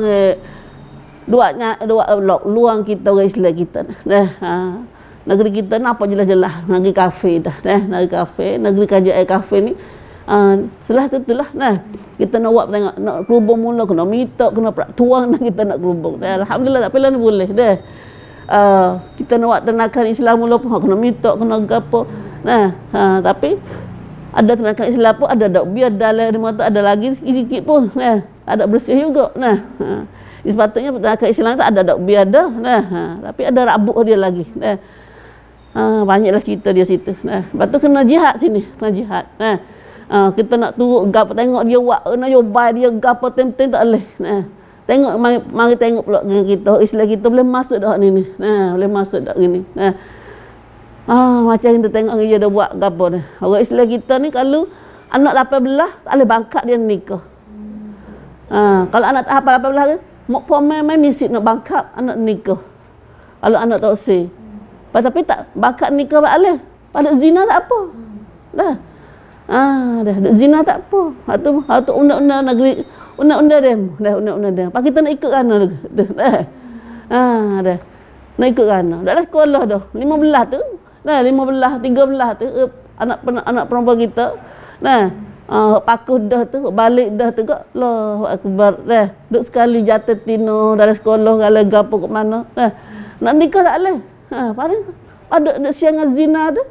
dua dua luang kita orang Islam kita dah ha. negeri kita ni apa jelas-jelas negeri kafir dah dah negeri kafir negeri kajian kafir ni Uh, setelah tu lah, nah. Kita nak buat tengok nak kelubung mula kena minta kena perak tuang dah kita nak kelubung. Dah alhamdulillah tak pernah boleh dah. Uh, kita nak buat tenakan Islam mula pun kena minta kena gapo. Nah, uh, tapi ada tenakan Islam pun ada dok biar dalam di mata ada lagi sikit-sikit pun nah. Ada bersih juga nah. Ha. Uh, Ispatnya tenakan Islam tak ada dok biar dah nah. Uh, tapi ada rabuk dia lagi nah. uh, banyaklah cerita dia situ nah. Batu kena jihad sini, kena jihad nah. Uh, kita nak turut gapa tengok dia buat kena jubai dia gapa tem-tem tak boleh. Nah. Ha, tengok mari, mari tengok pula dengan kita. Islam kita boleh masuk dah ni ni. Nah, ha, boleh masuk dah gini. Nah. Ah, macam kita tengok dia dah buat gapa dah. Orang Islam kita ni kalau anak 18 tak boleh bangkat dia nikah. Hmm. kalau anak tak apa belah, ke, mok pomai mai misik nak bangkat anak nikah. Kalau anak tak sih. Tapi tak bangkat nikah tak boleh. Pada zina tak apa. Dah. Hmm. Ah, dah zina tak apa. Atau atau undang-undang negeri undang-undang dia, dah undang-undang dia. Pak kita nak ikut kan dah. Ah, dah. Nak ikut kan. Dah lah sekolah dah. 15 tu. Nah, 15, 13 tu eh, anak anak perempuan kita. Nah, ah, pakuh dah tu, balik dah tu kak. Allahu akbar. Dah, duk sekali jatuh tino dari lah sekolah kalau gapo ke mana. Nah, nak nikah tak leh. Ha, ah, pada ada siang zina tu.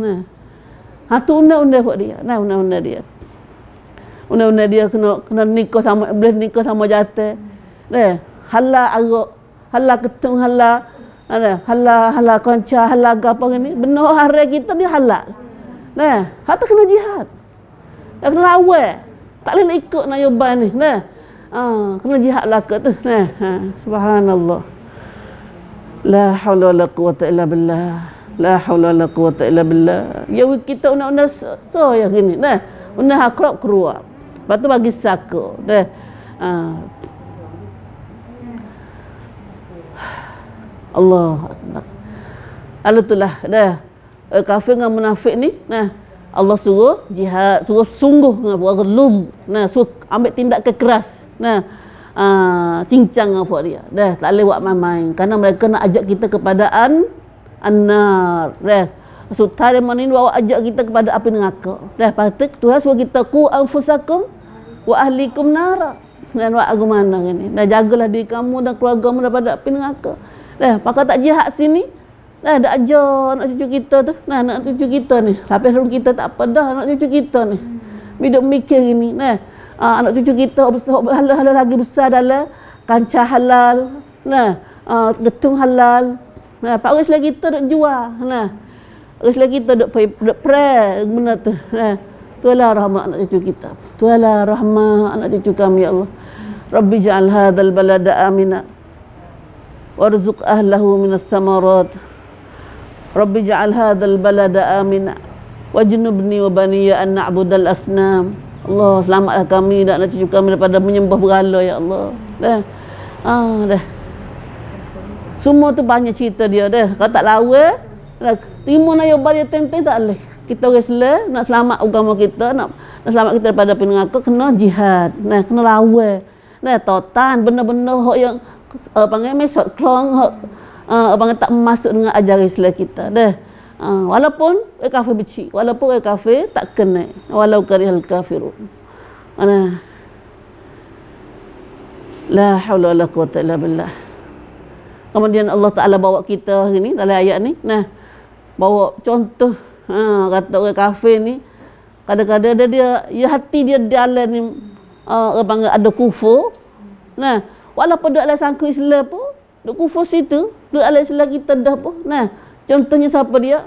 Nah. Ha tu undang-undang buat dia. Nah undang-undang dia. Undang-undang dia kena kena nikah sama boleh nikah sama jate. Nah, hala arak, hala ketung, hala ada hala hala konca hala apa ni benar hari kita dia halal. Nah, hata kena jihad. Dia kena lawa. Tak boleh nak ikut nak yoban ni. Nah. Ha, kena jihad lah ke tu. Nah, ha, subhanallah. La haula wa quwwata illa billah la haula la quwata illa billah ya kita una-una so, ya gini nah una hakrok keluar lepas tu bagi saka dah Allah Allah tu lah dah eh, kafir dengan munafik ni nah Allah suruh jihad suruh sungguh dengan warlum nah suruh ambil tindakan keras nah Uh, cincang apa dia dah tak lewat main-main kerana mereka nak ajak kita kepada an annar dah sutar so, mana ini bawa ajak kita kepada api neraka dah patut Tuhan suruh kita ku anfusakum wa ahlikum nara dan wa agama agumana ini dah jagalah diri kamu dan keluarga kamu daripada api neraka dah pakai tak jihad sini dah ada ajak anak cucu kita tu nah anak cucu kita ni tapi rum kita tak apa dah anak cucu kita ni bidak mikir ini nah uh, anak cucu kita ah, besar halal lagi besar dalam kancah halal nah getung ah, halal Nah, Pak Ros lagi kita duk jual. Nah. Ros lagi kita duk duk pray benda tu. Nah. Tuhanlah rahmat anak cucu kita. Tuhanlah rahma anak cucu kami ya Allah. Rabbi ja'al hadzal balada amina. Warzuq ahlahu minas thamarat. Rabbi ja'al hadzal balada amina. Wajnubni wa baniya an na'budal asnam. Allah selamatlah kami dan anak cucu kami daripada menyembah berhala ya Allah. Nah, Ah dah. Semua tu banyak cerita dia dah. Kalau tak lawa, lah, timun ayo bari tenteng tak leh. Kita orang Islam nak selamat agama kita, nak, nak selamat kita daripada api kena jihad. Nah, kena lawa. Nah, totan benar-benar hok yang uh, panggil mesot klong uh, eh, panggil tak masuk dengan ajaran Islam kita dah. Uh, eh, walaupun eh, kafir becik, walaupun eh, kafir tak kena, walau karihal kafir. Mana? La haula wala quwwata illa billah. Kemudian Allah Taala bawa kita ni dalam ayat ni. Nah. Bawa contoh ha kata orang kafir ni kadang-kadang dia dia ya hati dia dalam ni uh, ada kufur. Nah, walaupun dia ala sangka Islam pun, dia kufur situ, dia ala Islam kita dah pun. Nah, contohnya siapa dia?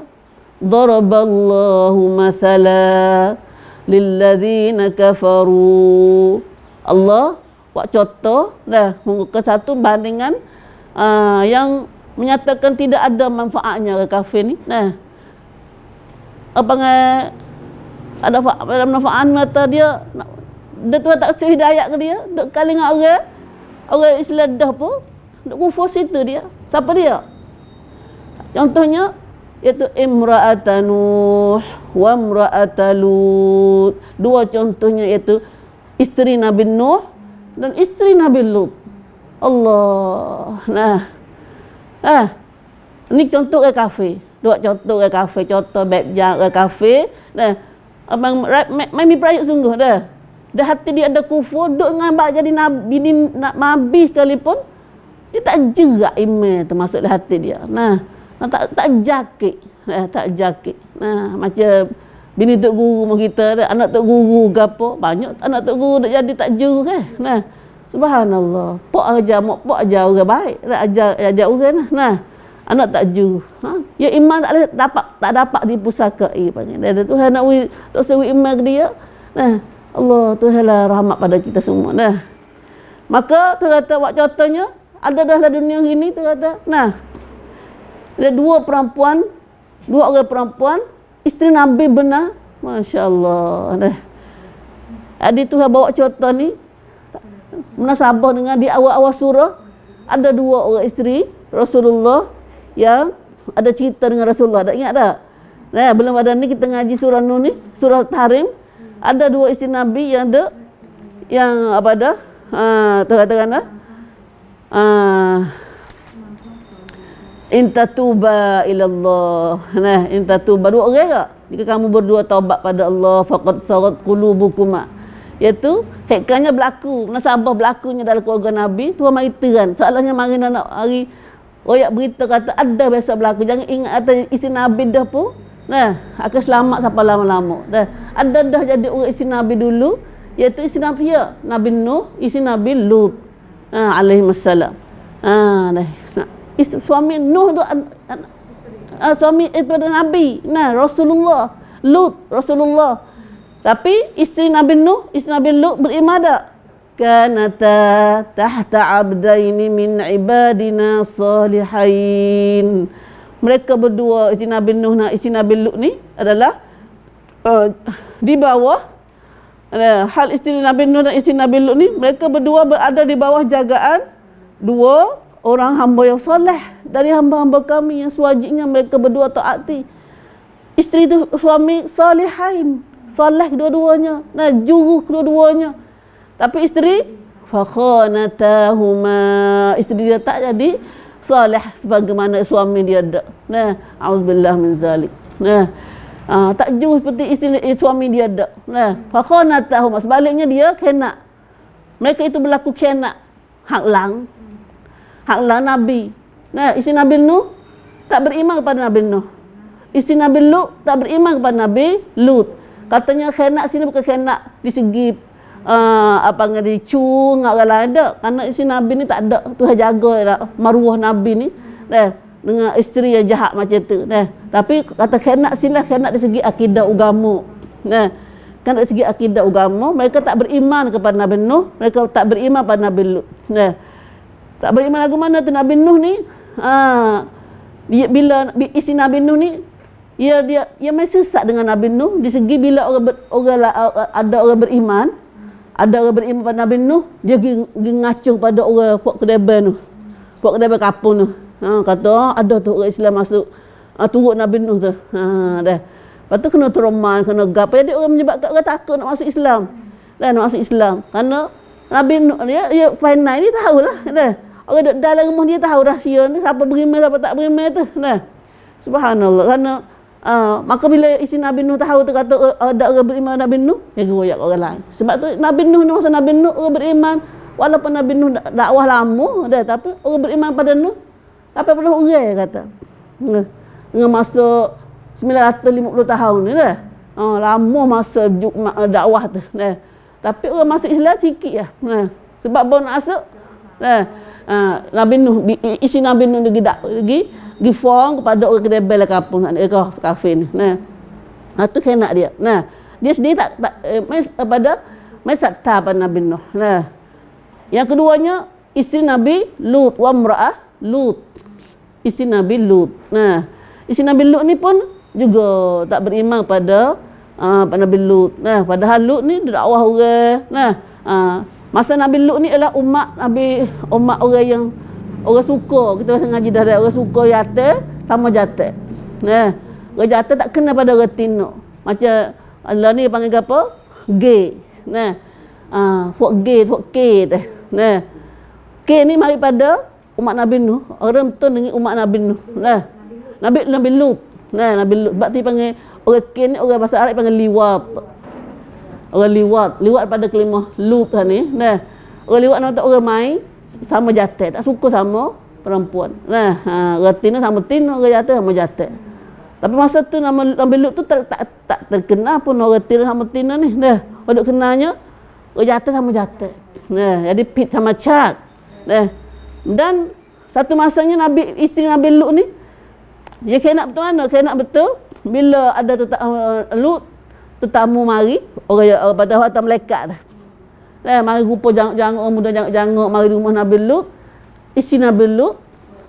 Daraballahu mathala lilladzina kafaru. Allah buat contoh dah muka satu bandingan Ah, yang menyatakan tidak ada manfaatnya ke kafir ni nah apa ngai ada fa- ada manfaat mata dia dia tu tak kasih hidayah ke dia dok kali dengan orang orang Islam dah pun dok kufur situ dia siapa dia contohnya iaitu imra'atanu wa imra'atalut dua contohnya iaitu isteri Nabi Nuh dan isteri Nabi Lut Allah. Nah. Ah. Ni contoh ke kafe. Dua contoh ke kafe, contoh beg jang ke kafe. Nah. Abang main mi sungguh dah. Dah hati dia ada kufur, duduk dengan abang jadi nabi ni nak mabi sekalipun. Dia tak jerak iman termasuk dah hati dia. Nah. nah tak tak jakit. Nah, tak jakit. Nah, macam bini tok guru mak kita, anak tok guru gapo banyak anak tok guru dah jadi tak juru eh. Nah. Subhanallah. Pok ajar mak pok ajar orang baik, nak ajar ajar orang nah. nah anak tak ju. Ha? Ya iman tak dapat tak dapat dipusakai panggil. Eh, Dan Tuhan nak wi tak sewi iman ke dia. Nah, Allah Tuhanlah rahmat pada kita semua nah. Maka terkata buat contohnya ada dah dalam dunia ini terkata nah. Ada dua perempuan, dua orang perempuan isteri Nabi benar. Masya-Allah. Nah. Adik Tuhan bawa contoh ni, munasabah dengan di awal-awal surah ada dua orang isteri Rasulullah yang ada cerita dengan Rasulullah. Ada ingat tak? Nah, ya, belum ada ni kita ngaji surah Nun ni, surah Tarim Ada dua isteri Nabi yang ada yang apa ada? Ha, ah, terkatakan dah. Ha, intatuba ilallah. Nah, intatuba dua orang ke? Jika kamu berdua taubat pada Allah, faqad sarat qulubukuma iaitu hekanya berlaku nasabah berlakunya dalam keluarga Nabi tu mari teran soalannya mari nak hari royak berita kata ada biasa berlaku jangan ingat kata isi Nabi dah pun nah akan selamat sampai lama-lama dah ada dah jadi orang isi Nabi dulu iaitu isi Nabi ya Nabi Nuh isi Nabi Lut ha, ah, alaihi masallam ha dah nah. suami Nuh tu ah, suami itu eh, ada Nabi nah Rasulullah Lut Rasulullah tapi isteri Nabi Nuh, isteri Nabi Lut beriman tak? Kanata tahta abdaini min ibadina salihain. Mereka berdua, isteri Nabi Nuh dan isteri Nabi Lut ni adalah uh, di bawah uh, hal isteri Nabi Nuh dan isteri Nabi Lut ni mereka berdua berada di bawah jagaan dua orang hamba yang soleh dari hamba-hamba kami yang sewajibnya mereka berdua taati isteri itu suami salihain Salah kedua-duanya. Nah, juruh kedua-duanya. Tapi isteri, fakhanatahuma. Isteri dia tak jadi salih sebagaimana suami dia ada. Nah, auzubillah min zalik. Nah. Ha, tak juruh seperti isteri eh, suami dia ada. Nah, fakhanatahuma. Sebaliknya dia kena. Mereka itu berlaku kena. hak lang, hak lang Nabi. Nah, isteri Nabi nu tak beriman kepada Nabi nu, Isteri Nabi lu tak beriman kepada Nabi Lut. Katanya khianat sini bukan khianat di segi uh, apa yang dicu dengan orang lain. Tak. Kerana isi Nabi ni tak ada. Tuhan jaga lah. maruah Nabi ni. Dah. Dengan isteri yang jahat macam tu. Dah. Tapi kata khianat sini lah di segi akidah ugamu. Dah. Kan dari segi akidah ugamu, mereka tak beriman kepada Nabi Nuh. Mereka tak beriman kepada Nabi nuh. Dah. Tak beriman agama mana tu Nabi Nuh ni. Ha. Bila isi Nabi Nuh ni, ia dia ia mai sesat dengan Nabi Nuh di segi bila orang ber, orang, orang ada orang beriman ada orang beriman pada Nabi Nuh dia pergi ngacung pada orang puak kedai tu puak kedai kampung tu ha kata ah, ada tu orang Islam masuk ha, turut Nabi Nuh tu ha dah lepas tu kena trauma kena gapo jadi orang menyebab orang takut nak masuk Islam dan nak masuk Islam karena Nabi Nuh dia dia final ni tahulah dah orang dalam rumah dia tahu rahsia ni siapa beriman siapa tak beriman tu dah subhanallah karena Ah, maka bila isteri Nabi Nuh tahu tu kata ada eh, eh, orang beriman Nabi Nuh, dia royak orang lain. Sebab tu Nabi Nuh ni masa Nabi Nuh orang beriman, walaupun Nabi Nuh dakwah lama dah tapi orang beriman pada Nuh 80 orang kata. Dengan masa 950 tahun ni dah. Ha, lama masa eh, dakwah tu. Dah. Tapi orang masuk Islam sikit lah. Ya. Sebab bau nak asuk. Nah, Nabi Nuh, isi Nabi Nuh lagi, lagi gifong kepada orang kedai bel lah kampung nak ke kafe ni nah ha tu kena dia nah dia sendiri tak, tak eh, mes, pada masa ta nabi nuh nah yang keduanya isteri nabi lut wa mraah lut isteri nabi lut nah isteri nabi lut ni pun juga tak beriman pada uh, ah, pada nabi lut nah padahal lut ni dakwah orang nah uh, masa nabi lut ni ialah umat nabi umat orang yang orang suka kita rasa ngaji dah ada orang suka yata sama jate. eh orang jate tak kena pada orang tino macam Allah ni panggil apa gay nah eh, ah uh, fuk gay fuk ke teh nah eh, k ni mari pada umat nabi nu. orang tu dengan umat nabi nu. nah eh, nabi nabi lut nah nabi lut sebab panggil orang k ni orang bahasa arab panggil liwat orang liwat liwat pada kelima lut lah ni nah orang liwat nama orang mai sama jatah tak suka sama perempuan nah ha retina sama tino orang jatah sama jatah tapi masa tu nama ambil lu tu tak tak, tak terkenal pun orang tino sama tino ni nah orang kenanya orang jatah sama jatah nah jadi pit sama cat nah dan satu masanya nabi isteri nabi lu ni dia kena betul mana kena betul bila ada tetamu uh, eh, lu tetamu mari orang yang pada waktu melekat lah mari rupa jangan orang muda jangan-jangan mari rumah Nabi Lut. Isi Nabi Lut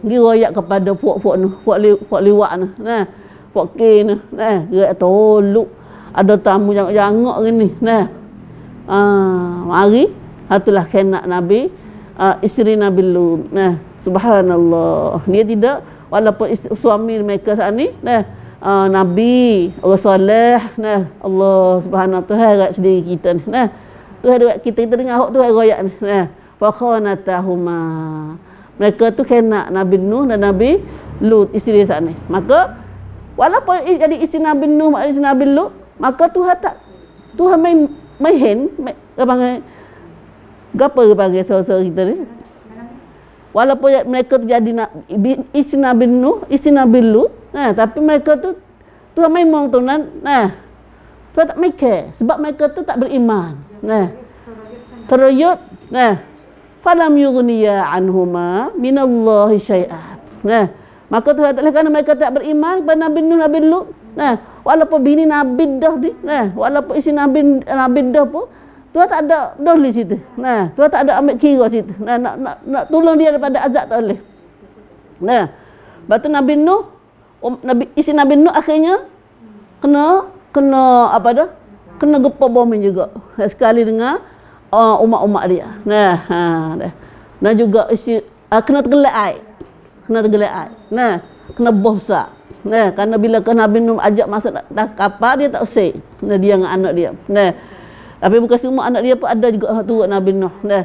gi royak kepada puak-puak tu, puak li, puak liwak tu. Nah. Puak ke tu. Nah, gerak tolok. Ada tamu jangan-jangan gini. Nah. Ah, mari hatulah kena Nabi uh, isteri Nabi Lut. Nah, subhanallah. Dia tidak walaupun isteri, suami mereka saat ni, nah, uh, Nabi, orang soleh, nah, Allah Subhanahu Wa Taala sendiri kita nah. Tuhan kita, kita, kita dengar hok Tuhan royak ni. Nah. Fakhanatahuma. Mereka tu kena Nabi Nuh dan Nabi Lut isteri dia sana. ni. Maka walaupun jadi isteri Nabi Nuh dan isteri Nabi Lut, maka Tuhan tak Tuhan main main hen apa panggil gapo ke panggil sorang-sorang kita ni. Walaupun mereka tu jadi isteri Nabi Nuh, isteri Nabi Lut, nah tapi mereka tu Tuhan main mong tu nah. Tuhan tak mikir sebab mereka tu tak beriman. Nah. Teroyot. Nah. Falam yughniya anhuma minallahi syai'an. Nah. Maka Tuhan telah kerana mereka tak beriman kepada Nabi Nuh, Nabi Lut. Nah. Walaupun bini Nabi dah ni. Nah. Walaupun isi Nabi, Nabi dah pun. Tuhan tak ada dolly situ. Nah. Tuhan tak ada ambil kira situ. Nah. Nak, nak, nak tolong dia daripada azab tak boleh. Nah. Lepas tu Nabi Nuh. Um, Nabi, isi Nabi Nuh akhirnya. Kena. Kena apa dah kena gepak bombing juga sekali dengan uh, umat-umat dia nah ha dah dan juga isi uh, kena tergelak air kena tergelak air nah kena bosak. nah karena bila kena minum ajak masuk tak, tak kapal dia tak usik nah dia dengan anak dia nah tapi bukan semua anak dia pun ada juga tu Nabi Nuh nah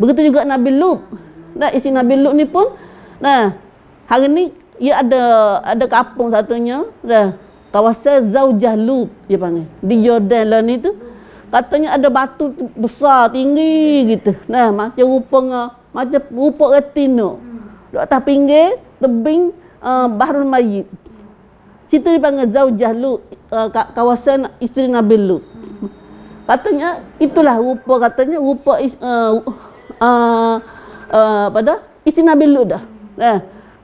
begitu juga Nabi Lut nah isi Nabi Lut ni pun nah hari ni ia ada ada kampung satunya dah kawasan Zawjah Lut dia panggil di Jordan lah ni tu katanya ada batu besar tinggi gitu nah macam rupa macam rupa retina di atas pinggir tebing uh, Bahrul Mayyit situ panggil Zawjah Lut uh, eh, kawasan isteri Nabi Lut katanya itulah rupa katanya rupa uh, eh, uh, uh, pada isteri Nabi Lut dah nah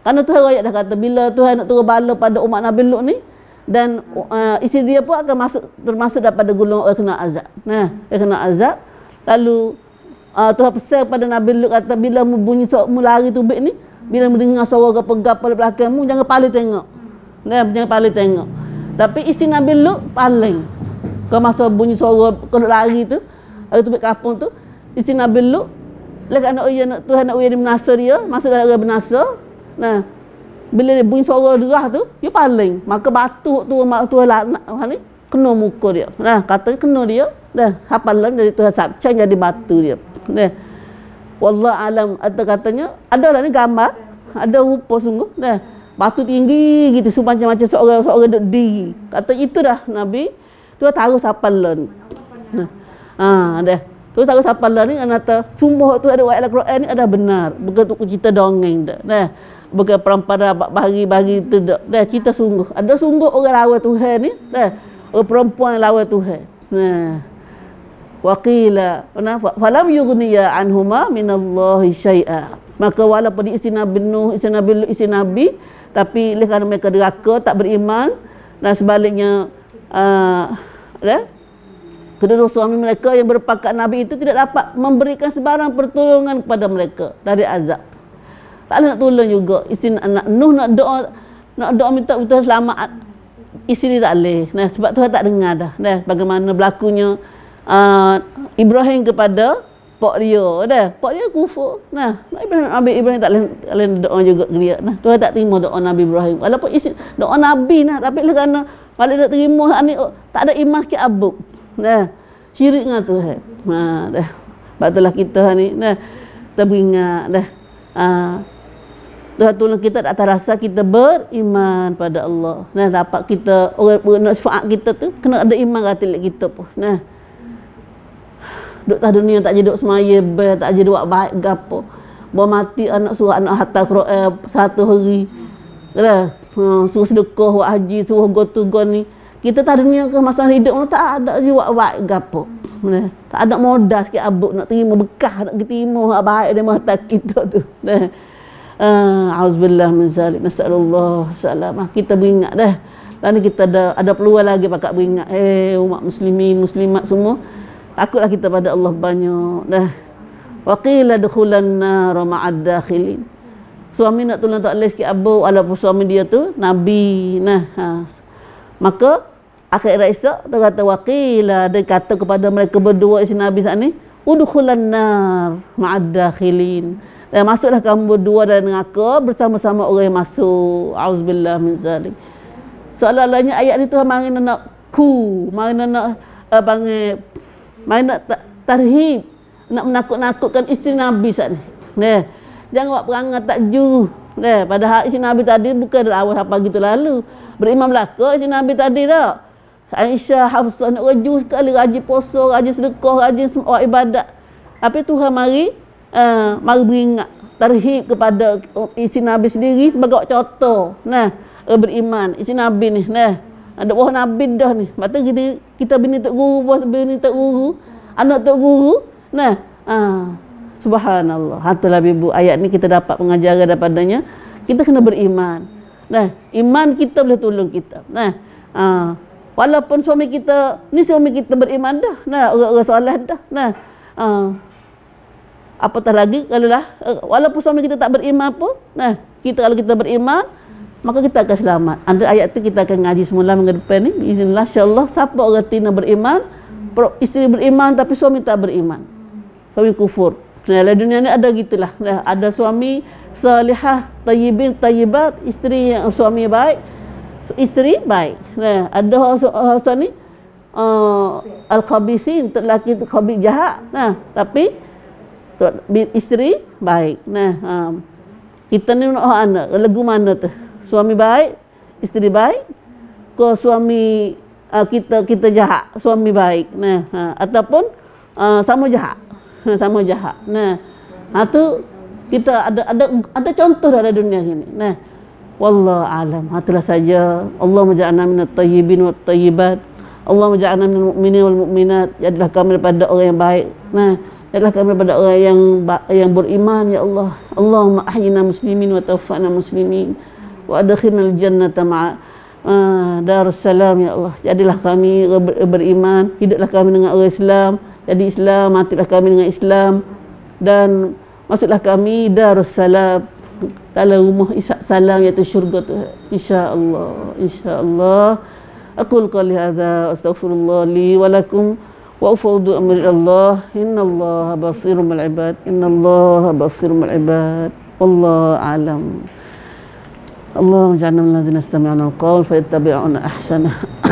karena Tuhan rakyat dah kata bila Tuhan nak turun bala pada umat Nabi Lut ni dan uh, isteri dia pun akan masuk termasuk daripada golongan yang kena azab. Nah, yang kena azab. Lalu uh, Tuhan pesan kepada Nabi Lut kata bila mu bunyi suara mu lari tubik ni, bila mu dengar suara gapo-gapo di belakangmu jangan paling tengok. Nah, jangan paling tengok. Tapi isi Nabi Lut paling kalau masa bunyi suara kena lari tu, lari tu kapung tu, isi Nabi Lut lekat anak uyan Tuhan nak uyan di menasa dia, masuk dalam uyan menasa. Nah, bila dia bunyi suara derah tu, dia paling. Maka batu tu, mak tu lah, ni, kena muka dia. Nah, kata kena dia, dah, hapalan jadi Tuhan Sabcang jadi batu dia. Nah, Wallah alam, ada katanya, ada lah ni gambar, ada rupa sungguh. Nah, batu tinggi gitu, semacam macam seorang seorang duduk diri. Kata itu dah Nabi, tu taruh hapalan. Nah, ha, dah. tahu taruh hapalan ni, kata, semua tu ada wa'ala Quran ni ada benar. begitu cerita dongeng dah. Nah, bukan perempuan bahagi-bahagi tu dah. dah kita sungguh ada sungguh orang lawa Tuhan ni dah orang perempuan lawa Tuhan nah waqila falam yughniya anhuma minallahi syai'a maka walaupun isteri Nabi Nuh isteri Nabi isteri Nabi tapi oleh kerana mereka deraka tak beriman dan sebaliknya uh, ah, kedua suami mereka yang berpakat Nabi itu tidak dapat memberikan sebarang pertolongan kepada mereka dari azab Taklah nak tolong juga. Isteri nak, nak nuh nak doa nak doa minta putus selamat. Isteri tak leh. Nah, sebab Tuhan tak dengar dah. Nah, bagaimana berlakunya uh, Ibrahim kepada Pak Rio dah. Pak Rio kufur. Nah, Nabi Ibrahim, Nabi Ibrahim tak lain doa juga dia. Nah, Tuhan tak terima doa Nabi Ibrahim. Walaupun isi doa Nabi nah, tapi lah kerana balik nak terima ni oh, tak ada iman ke abuk. Nah, syirik dengan Tuhan. Nah, ha, dah. Patutlah kita ni nah terbingat dah. Ah, Tuhan tolong kita tak terasa kita beriman pada Allah. Nah, dapat kita, orang nak syafaat kita tu, kena ada iman kata lihat kita pun. Nah. dok tak dunia, tak jadi duk semaya, ber, tak jadi duk baik, gapo. Bawa mati anak surat anak hatta eh, satu hari. Nah, hmm, suruh sedekah, buat haji, suruh gotu gotu ni. Kita tak dunia ke masa hidup, tak ada je buat baik, gapo. Nah. Tak ada modal sikit abuk nak terima bekah, nak terima baik dia mahatak kita tu. Nah. Ah, auzubillah min zalik nasallallah salamah kita beringat dah lalu kita ada ada peluang lagi pakak beringat eh umat Muslimi muslimat semua takutlah kita pada Allah banyak dah waqila dukhulan nar ma'ad suami nak tolong tak leh sikit abu walaupun suami dia tu nabi nah ha. maka akhirat esok dia kata waqila Ada kata kepada mereka berdua si nabi saat ni udkhulan nar ma'ad dan eh, masuklah kamu berdua dan neraka bersama-sama orang yang masuk. Auzubillah min zalim. seolah ayat ni Tuhan mari nak ku, mari nak uh, eh, bangi, mari nak tarhib, nak menakut-nakutkan isteri Nabi saat ni. Nih. Jangan buat perangai takjuh. Nih. Padahal isteri Nabi tadi bukan dari awal sampai gitu lalu. Berimam belaka isteri Nabi tadi tak? Aisyah, Hafsah, nak rajin sekali, rajin poso, rajin sedekah, rajin semua ibadat. Tapi Tuhan mari uh, mari beringat terhib kepada oh, isi Nabi sendiri sebagai contoh nah eh, beriman isi Nabi ni nah ada wah Nabi dah ni mata kita kita bini tok guru bos bini tok guru anak tok guru nah uh, subhanallah hatulah ibu ayat ni kita dapat pengajaran daripadanya kita kena beriman nah iman kita boleh tolong kita nah uh, walaupun suami kita ni suami kita beriman dah nah orang-orang soleh dah nah uh, apatah lagi kalau lah eh, walaupun suami kita tak beriman pun nah kita kalau kita beriman maka kita akan selamat Antara ayat tu kita akan ngaji semula minggu depan ni izinlah insyaallah siapa orang tina beriman isteri beriman tapi suami tak beriman suami kufur kerana lah dunia ni ada gitulah nah, ada suami salihah tayyibin tayyibat isteri yang suami baik isteri baik nah ada orang ni uh, eh, al-khabisin lelaki khabis jahat nah tapi tu isteri baik nah ha. kita ni nak anak lagu mana tu suami baik isteri baik ke suami uh, kita kita jahat suami baik nah ha. ataupun uh, sama jahat ha, sama jahat nah ha tu kita ada ada ada contoh dalam dunia ini nah والله اعلم هاتلا سجا اللهم اجعلنا من الطيبين والطيبات اللهم اجعلنا من المؤمنين والمؤمنات Jadilah kami pada orang yang baik nah Ya kami pada orang yang yang beriman ya Allah. Allahumma ahyina muslimin wa tawaffana muslimin wa adkhilna al-jannata ma'a darussalam ya Allah. Jadilah kami beriman, hiduplah kami dengan orang Islam, jadi Islam, matilah kami dengan Islam dan masuklah kami darussalam dalam rumah isak salam iaitu syurga tu insyaallah insyaallah aku qul qali hadza astaghfirullah li wa lakum وأفوض أمر الله إن الله بصير بالعباد إن الله بصير بالعباد والله أعلم اللهم اجعلنا من الذين استمعنا القول فيتبعون أحسنه